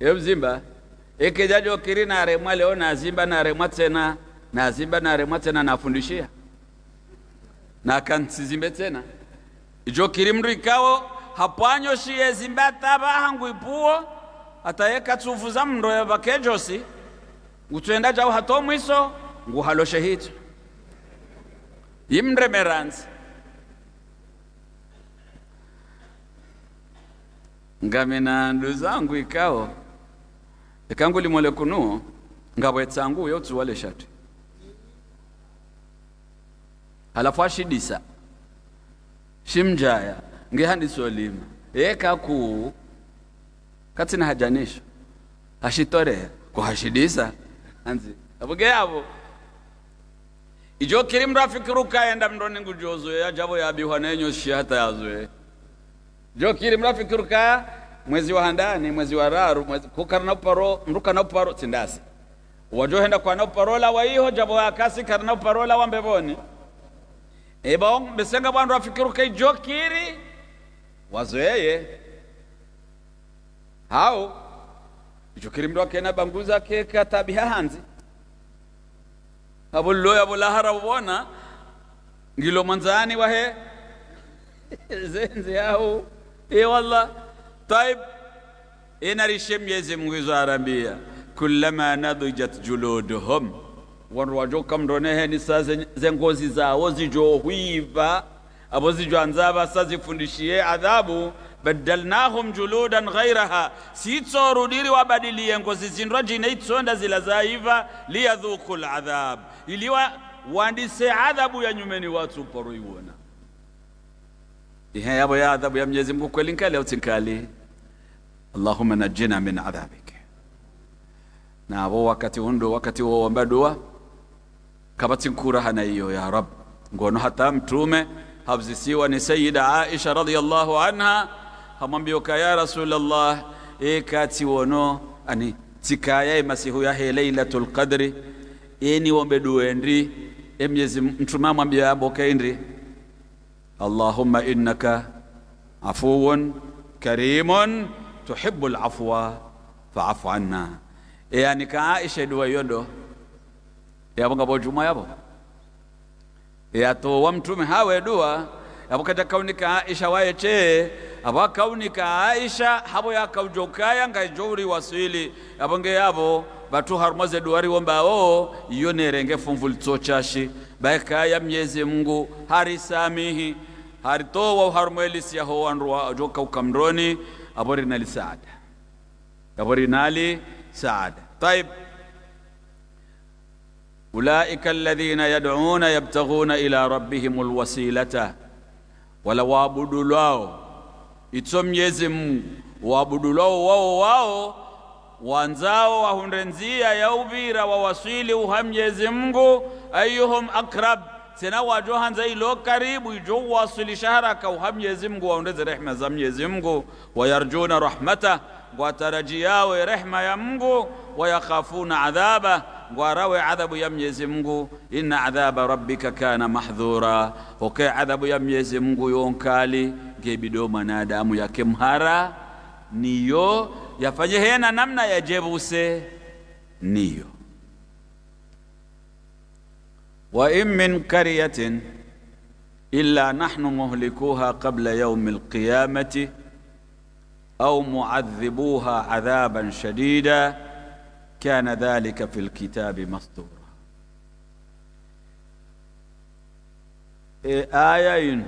yemzimba ekejajo kirinare mwaleona azimba nare mwatsena nazimba naremwa tena nafundishia na kansizimbe tena ijo kiri mndu hapanyo hapwanyoshiye zimbe taba hangu ipuo ataeka tsufu za mndo ya bakejosi utwenda jau hato mwiso nguhaloshe hito ngame ngamina ndu zangu ikawo limole kunuo ngawetsangu yo wale shati halafu ashidisa shimjaya eka ku yekakuu na hajanisho ku hashidisa anzi avugeavo ijo kiri mrafiki rukaenda mndoni ngujozoya javo yabihwa nenyo hata yazwe jo kiri mrafiki rukaya mwezi wa handani mwezi wa raru mwezi kukarna uparo mrukana uparo tindasi wajohenda kwa kwana uparola waiho javo yakasi karna uparola wambevoni ibao eh, besenga bwandu afikiruka ijokiri wazoeye hao ijokiri mndu akena banguza keka tabihahanzi abulloya bulahara bubona ngilo mwanzani wahe zenzi yao e eh, walla taib inarishe mwenyezi mungu arambia kullama nadijat juluduhum wandu wajoka mndonehe ni saa zengozi zawo zijohwiva abo zijwanzava sazifundishiye adhabu badalnahum juludan ghairaha siitsorudiri wabadiliye ngozi zindwa jine itsonda zila zaiva liyadhuku ladhab iliwa wandise adhabu ya nyumeni watu poro iwona ihe yabo ya adhabu ya mnyezi mngu kweli nkali au tinkali allahumma najina min adhabik na abo wakati undo wakati wo wamba dua kabatsi nkuraha nayo ya rab ngono hata mtume habzisiwa ni sayida aisha radiyallahu anha hamwambioka ya rasulallah ekatsi wono ani tsikaya e masihu yahe lailatul qadri eni wombe e emyezi mtume amwambia abokendi allahumma innaka afuwun karimun tuhibu lafwa faafu anna yani e, ka aisha duwa yodo yabonga bojuma yabo yato wa mtume hawe dua yabo kata kaunika aisha waye che abo kaunika aisha habo yakaujokaya ngajouri waswili yabonge yabo batu harumaze duwari wombao iyo nerenge tsochashi baika ya myezi mungu harisamihi haritowa harumwelisi yaho wanruwa joka ukamroni abori nali saada abori nali saada taib اولئك الذين يدعون يبتغون الى ربهم الوسيله ولو عبدوا الله يتم يزم وعبدوا الله واو واو وانزاو وهنرنزيا يوبيرا ووسيلي وهم يزمغو ايهم اقرب سنا وجوهان زي لو قريب يجو وصل شهرك وهم يزمغو ونرز رحمه زم يزمغو ويرجون رحمته watarajiawe rehma ya Mungu Wayakafuna athaba warawe athabu ya Mwenyezi Mungu inna athaba rabbika kana mahthura oke athabu ya Mwenyezi Mungu yonkali Gebidoma na adamu ya kemhara niyo yafanye hena namna jebuse niyo wa in kariyatin illa nahnu muhlikuha Kabla yawmi alqiyamati أو معذبوها عذابا شديدا كان ذلك في الكتاب مسطورا آيين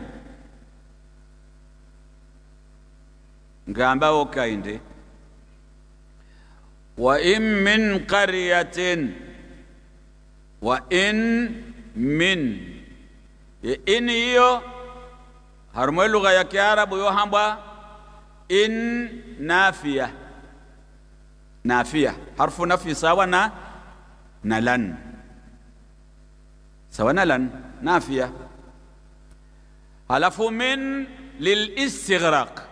غامبا وكايندي وإن من قرية وإن من إيه، إن هي هرمو لغة يا كعرب يوهمبا إن نافية نافية حرف نفي سوانا نلن سوانا لن نافية halafu min lilistighraq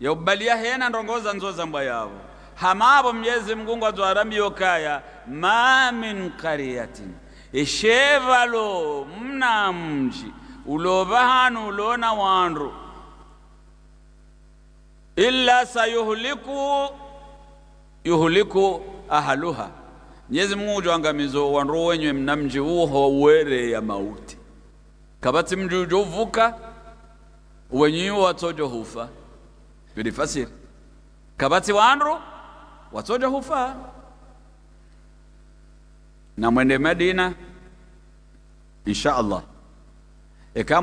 yobbalia hena ndongoza nzo zambwa yavo hamavo mnyezi mngungu adzwarambio kaya ma min qaryatin eshevalo mna mji ulova hanu ulona wandu illa sayuhliku yuhliku ahaluha Mwenyezi mungu jwangamizo wanro wenywe mnamji uho were ya mauti kabati mji uvuka wenyi watojo hufa bilifasiri kabati wanro watojo hufa na mwende Madina insha Allah. Eka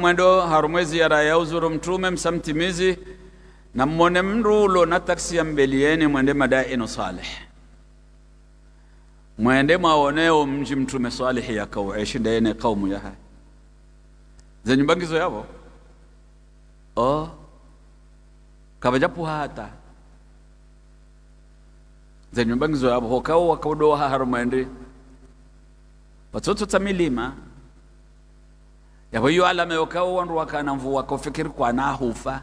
ya uzuru mtume msamtimizi nammone mndu ulo ya mbelieni mwende madai eno saleh mwende mwaoneo mji mtume salihi kauishi eh, ndeene kaumu yaha zenyumbangizo yavo o kavajapuhata zenyumbangizo yavo hokao wakaudoa mwendi mwende milima yavo iyo alama yokao wandu wakana mvu wakafikiri kwanahufa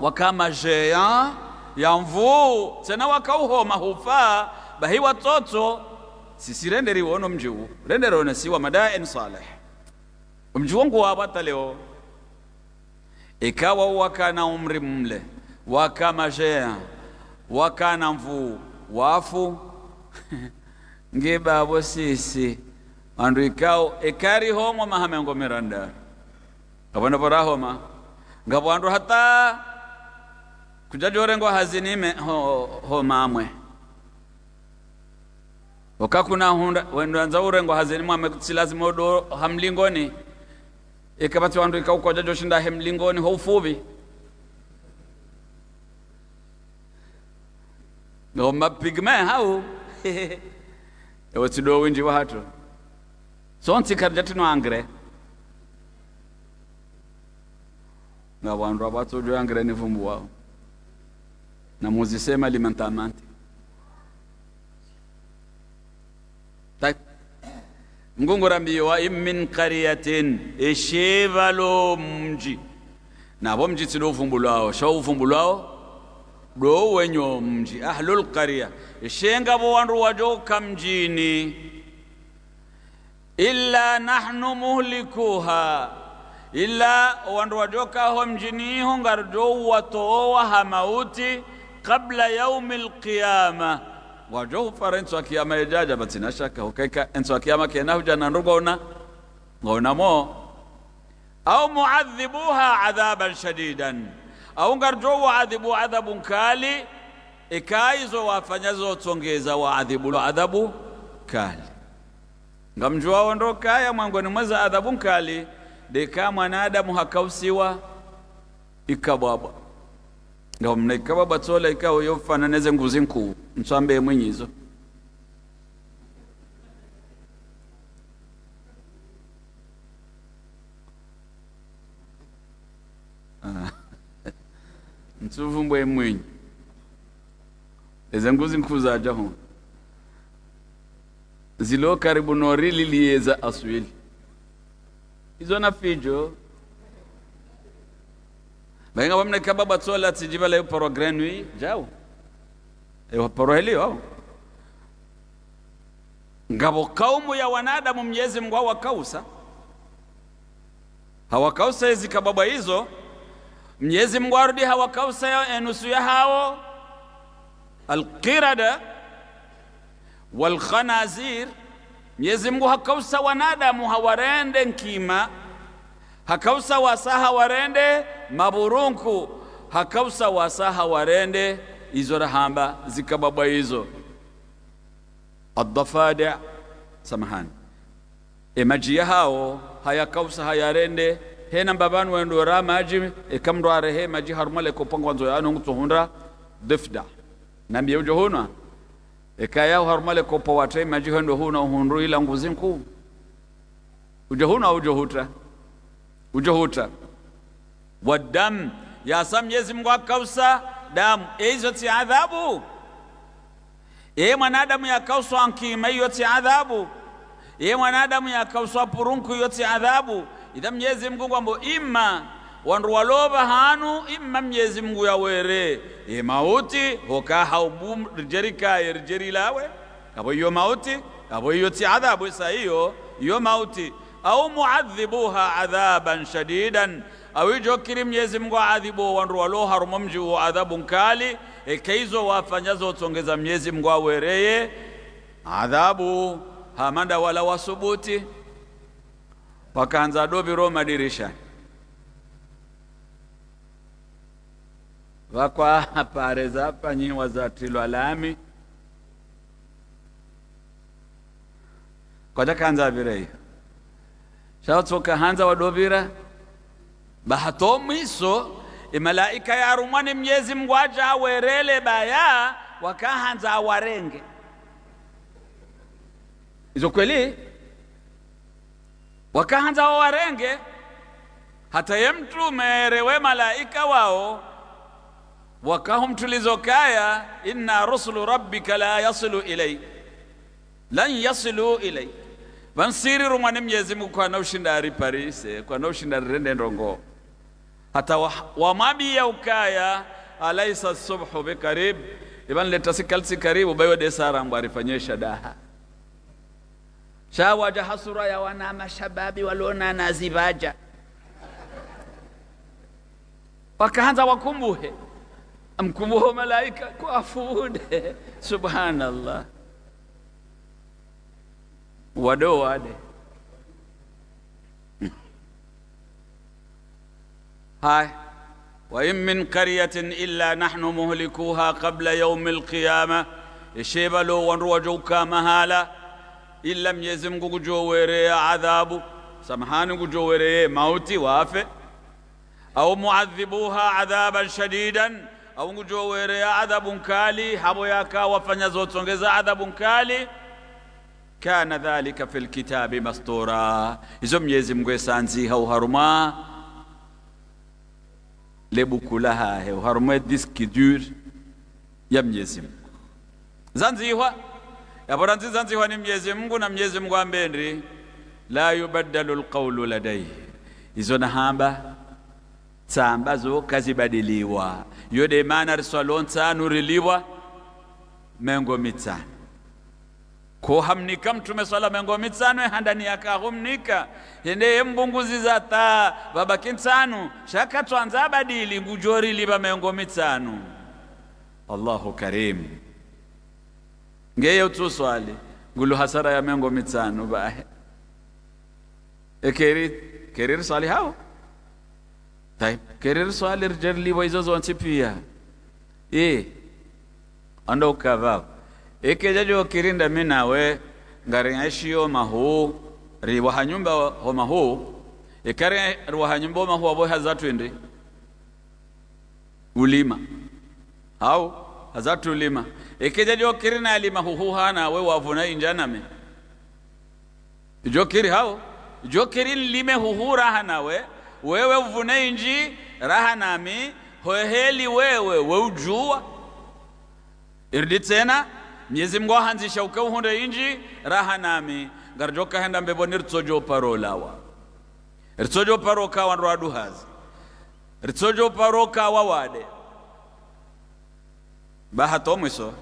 wakama jeya ya mvuu tena wakauhoma hufaa bahi watoto sisi renderi wono mjiu siwa nasiwa en saleh mji wangu wabata leo ikawa wakana umri mle jeya wakana mvuu wafu ngibabo sisi andu ikao ikari homo mahamengo miranda ma ngabandu hata kuja jore ngo hazinime ho, ho mamwe wakakuna hunda anza ure ngo hazinimwe lazima odo hamlingoni ikabati wandu ikaukoja shinda hemlingoni ho ufuvi no mapigme hau ewetsido winji wahato sonsi karja tino angre ngabantu abatsojoyangira nivumbu wabo namuzisema limentamante mngungurambiyo wa in min qaryatin eshevalo mji navo mji tsilo uvumbulwao sha uvumbulwao do wenyo mji ahlul eshenga eshengavo wandu wajoka mjini illa nahnu muhlikuha ila wandu wadoka ho mjini ho ngarjo watoa hamauti kabla yaumi alqiyama wajo fara enso akiyama ejaja batina shaka hukaika enso akiyama kena huja na ndugona ngona mo au muadhibuha adhaban shadidan au ngarjo waadhibu adhabun kali ikaizo wafanyazo tsongeza waadhibu adhabu kali ngamjua ondoka ya mwangoni mweza adhabu kali deka mwanadamu hakausiwa ikabwabwa ndo mna ikababa tsola ikawo yofana neze nguzi nkuu mtswamba emwinyizo ntsuvu ah. mbwe mwinyi eze nguzi nkuu zaja zilo karibu norililiyeza aswili izona fijo benga wamne kababa tola tijibala yo poro grenui jau yo poro helio ngabo kaumu ya wanadamu mnyezi Mungu hawakausa hawakausa hizi kababa hizo Mwenyezi Mungu arudi hawakausa enusu ya hao alqirada walkhanazir Mwenyezi Mungu hakausa wanadamu hawarende nkima hakausa wasa hawarende maburunku hakausa wasa hawarende izo rahamba zikababwa izo adafadi samahani emaji hao hayakausa hayarende henamba banu wendora maji ekamndware he maji harumale kopangwanzo yanongutsohunda difda nambiye ujohunwa e kayaw harmale ko powate ndo huna hunru ila nguzi mkuu ujohuna ujohuta ujohuta wadam yasa mnyezi mungu akausa damu eizo ti adhabu ye mwanadamu yakauswa nkima iyo ti adhabu ye mwanadamu yakauswa purunku iyo ti adhabu ida mnyezi mungu kwambo ima wandu walova hanu imma myezi mngu yawere ye mauti hoka haubu rijeri rijeri lawe abo iyo mauti abo iyo ti adhabu isa iyo iyo mauti au muadhibuha adhaban shadidan kiri myezi mngu adhibu wandu waloha rumomji uwo adhabu nkali ekeizo wafanyazo tsongeza myezi mngu awereye adhabu hamanda wala wasubuti pakaanza dobi ro madirishani vakwaapaareza panyiwa zattilwa laami kwata kanza shatsoka hanza wadovira bahato imalaika yarumwa ni mnyezi mngu aja awerele baya wakahanza awarenge izo kweli wakahanza awarenge hata ye mtume erewe malaika wao wakahum tulizokaya, inna rusulu rabbika la yasilu ilai lan yasilu ilai vansiriru mwana mnyezi mungu kwana ushindari parise kwana ushindari rende ndongo hata wamabiya wa ukaya alaisa subhu bikarib ivanleta sikalisi karibu baiwodesarangw arifanyesha daha shawaja hasura ya wana mashababi walionana zivaja wakahanza wakumbuhe amkuboho ملائكه kwafuude سبحان الله ودو هاي وإن من قرية إلا نحن مهلكوها قبل يوم القيامة يشيبلو ونروجو كامهالا إن لم يزم جووري عذاب سمحان جووري موتي وافئ أو معذبوها عذابا شديدا awungu jowereya adhabu nkali habo yaka wafanya zotsongeza adhabu nkali kana dhalika fi lkitabi mastura izo myezi mgwesanzi hauharuma he uharume diski dur ya myezi mungu zanzihwa yapora nzi zanzihwa ni myezi mungu na myezi mungu ambendri la yubaddalu lqaulu ladaihi izo nahamba tsambazo kazibadiliwa yode mana risalon riliwa mengo mitsano ko hamnika mtume sala mengo mitsano ehandani yakahumnika ende yembunguziza ta shaka ntsanu badili ngujori ngujoriliva mengo mitsano allahu karim ngeye utsuswale ngulu hasara ya mengo mitsano bahe ekeri keri risali hao طيب كرر سؤال ارجر لي ويزوز وانسيبيا ايه ando kadhaa ikijajo kirinda e mi nawe ngariashio mahu riwahanyumba ho mahu ikare e riwahanyumba mahu abo hazatwende ulima au hazatulima ikijajo e kirina alima huhu hana we wavuna injaname jokiri hao jokiri lime huhu rahanawe wewe uvune inji raha nami hoheli wewe weujua irdi tena myezi mngu ahanzisha ukeuhunde inji raha nami rahanami ngarjokahenda mbevoni ritsojo parolawa ritsojo parokawa ndwaduhazi ritsojo parokawa wade bahata omwiso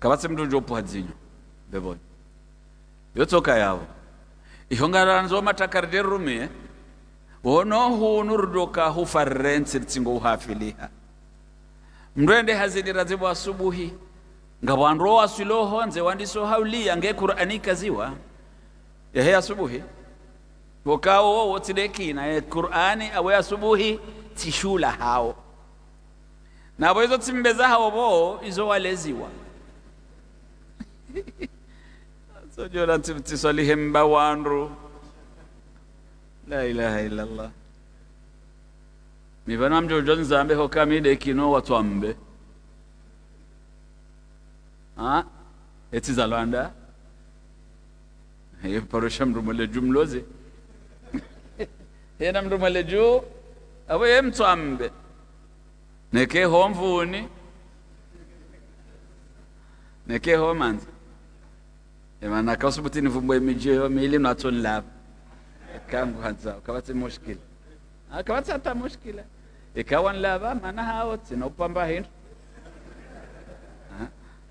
kavatse mndu njopuha dzinyo mbevoni yotsoka yavo ihongaranzo matakar derumiye wono hunu rudoka hufarrensi tsingo uhafiliha mndwende hazidira zibwa asubuhi ngabwanro wasiloho nze wandiso haulia nge qur'ani kaziwa yahe asubuhi wo wowo na ye qur'ani awe asubuhi tishula hao na izo tsimbeza hao bo izo waleziwa so jola tisalihe mba wandu la ilaha illallah mivana mjojo nzambe hokamide kino watwambe ha etizalwanda yeparosha mndu mwele juu mloze yena mndu mwele juu avo ye mtwambe nekeho mvuni nekeho manza maana akasubuti nivumbue mijio miili mnatunlava kam kwanza ukavati mushkila akavati hata mushkila ikawa nlava mana hao tinopamba hindu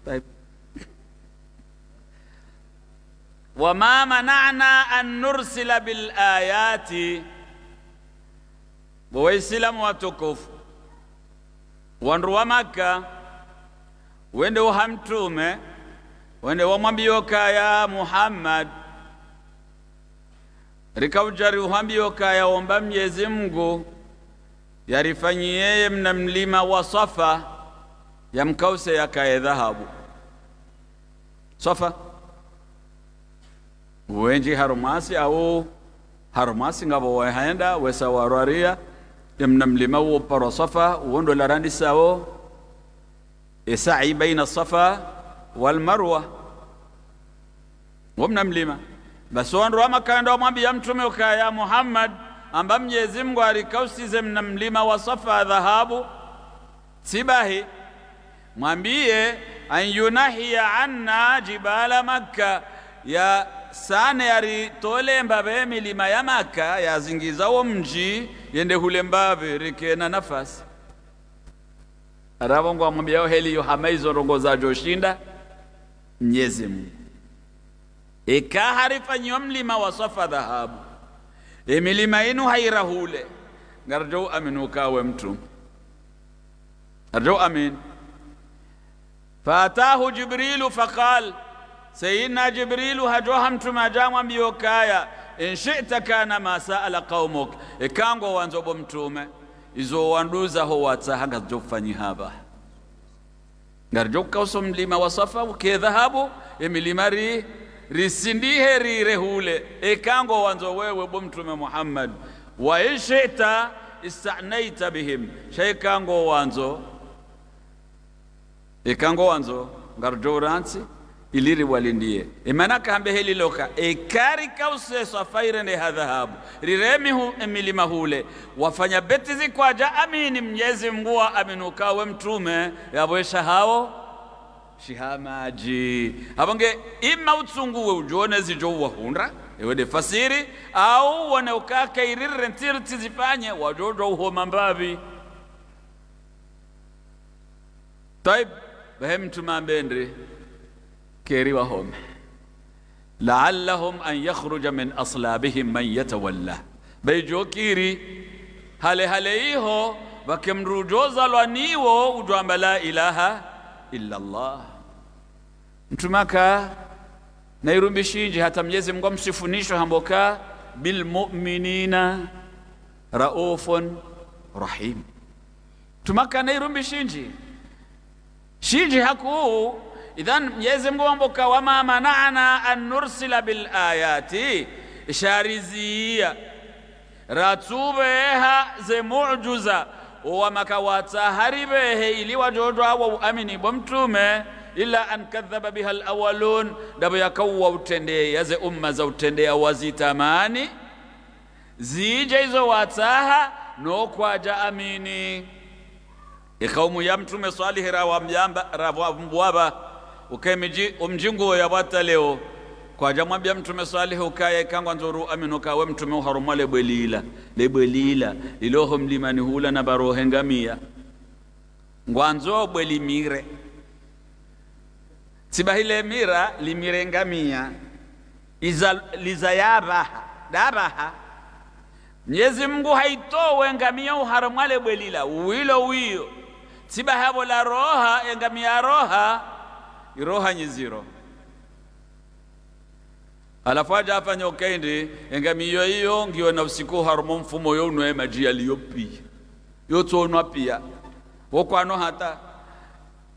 طيب وما منعنا أن نرسل بالآيات وويسلم وتكف وانروا مكة وانده همتومه wene wamwambiyoka ya muhammad rikaujari uhwambiyoka yaomba mnyezi mngu yarifanyiyeye mna mlima wa safa yamkause yakaye dhahabu safa wenji harumasi au harumasi ngavo wahenda wesawarwaria mna mlima uwo parwa safa uwondolarandi sawo esai baina safa walmarwa wamna mlima basi wandu wamakanda wamwambia mtume ukaya ya muhammad amba mnyezi mngu alikausize mna mlima wa safa dhahabu sibahi mwambiye an ya anna jibala makka ya sane mbabe milima ya maka yazingizawo mji yende rike rikena nafasi aravongo amwambiyawo heliyo hamaizo rongozajo joshinda Mnyezi Mungu ikaharifanywa mlima wasafa dhahabu imilima e, inu hairahule ngarjo amin ukawe mtu arjo amin fatahu jibrilu faqal Sayyidina jibrilu hajoha hamtuma ajamwambiyo kaya inshita kana ma saala qaumuk ikangwa e, wanzobo mtume izo wanduza ho watsa hanga jofanyi haba ngarjokka mlima wa safa uke dhahabu emilima ri risindihe rire hule ekango wanzo wewe bo mtume Muhammad wa inshita istanaita bihim shaikango wanzo ekango wanzo ngarjoransi iliri walindiye imanakambe heliloka ikari kauseso afairende hadhahabu riremihu emilima hule wafanya beti zikwaja amini mnyezi mngua aminukawe mtume yavoesha hao shihamaji havonge ima utsunguwe ujuone zijouwahunda iwede fasiri au wone ukake iririre ntiri tizifanye wajojo uhoma mbavi taib bahe mtumambendri كيري وهم لعلهم أن يخرج من أصلابهم من يتولى بيجو كيري هل هليه وكم رجو ظلانيو وجوام لا إله إلا الله نتمكى نيرو بشيج هتم يزم قم سفنيش همبوكا بالمؤمنين رؤوف رحيم تمكى نيرو بشيج شيج هكو idhan mwenyezi mungu wamboka wama mana'ana an nursila bil ayati ishariziya ratsubeha ze mu'juza owamaka watsaharibehe ili wajojwawo uamini bo mtume ila an kadhaba biha alawalun ndabo yakauwa utendeya ze umma za utendea wazitamani zije izo watsaha nokwaja amini ikaumu ya mtume swalihi rawambwaba ukaimiji omjinguo leo kwa mwabia mtume salihu kaya ikangwa nzoru aminu kawe mtume uharumwa lebwelila lebwelila liloho mlimani hula na barohe ngamia ngwanzo bwelimire tibahile mira limire ngamia iza liza yabaha dabaha Mwenyezi Mungu haitowe ngamia uharumwa lebwelila wilo wiyo tibahabo la roha engamia roha irohanyiziro alafu aja afanya ukende engamiyo iyo ngiyo usiku harumo mfumo unwe maji yaliyo pia yotsonwa pia wokwano hata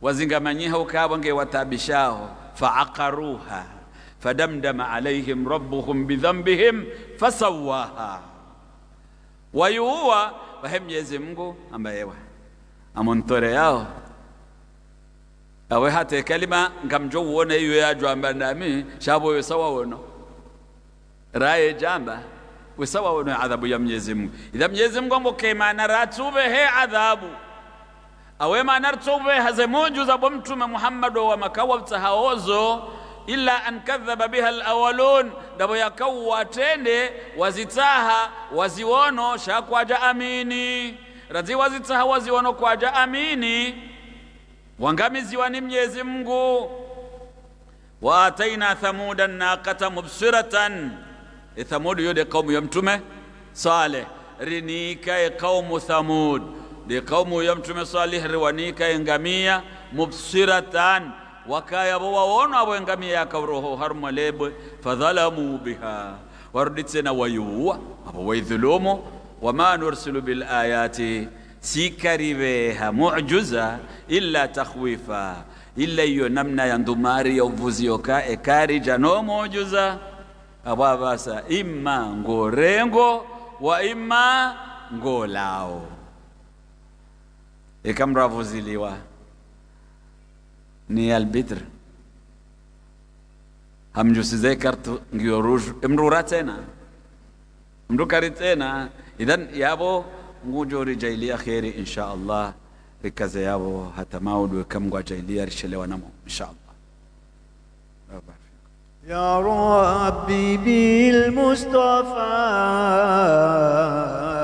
wazingamanyiha ukavo watabishaho faakaruha fadamdama alaihim rabbuhum bidhambihim fasawaha wayuuwa wahe mnyezi mngu ambayewa yao awe hata kalima ngamjo uone iyo yajwamba nami shabu we sawa wono raye jamba we sawa wono adhabu ya Mwenyezi Mungu idha Mwenyezi Mungu ngo kemana ratube he adhabu awe maana ratube haze mujuza bo mtume Muhammad wa makawa tahawozo illa an kadhaba biha alawalun dabo yakau tende wazitaha waziwono shakwaja amini radzi wazitaha waziwono kwaja amini wangamiziwa ni Mwenyezi Mungu. wa ataina thamuda naqata mubsiratan, e Thamud yo de kaumu ya Mtume Saleh, rinika e kaumu Thamud de kaumu ya Mtume Saleh, riwanika e ngamia mubsiratan wakayabo waona abo ngamia yakawroho haruma lebe fadhalamu biha waruditsena wayuwa abo waidhulumu wama nursilu bilayati sikaribeha mujuza illa takhwifa illa iyo namna ya ndumari yovuzi yoka ekarija nomujuza abo abavasa imma ngorengo wa imma ngolao ekamravuziliwa ni albitre hamjusize kartu ngiyo ruju mrura tena mrukari tena idhan yabo ngujori jailia khairi insha allah rikaze yabo hata maudwe kamgwa jailia rishelewa namo insha allah يا ربي بالمصطفى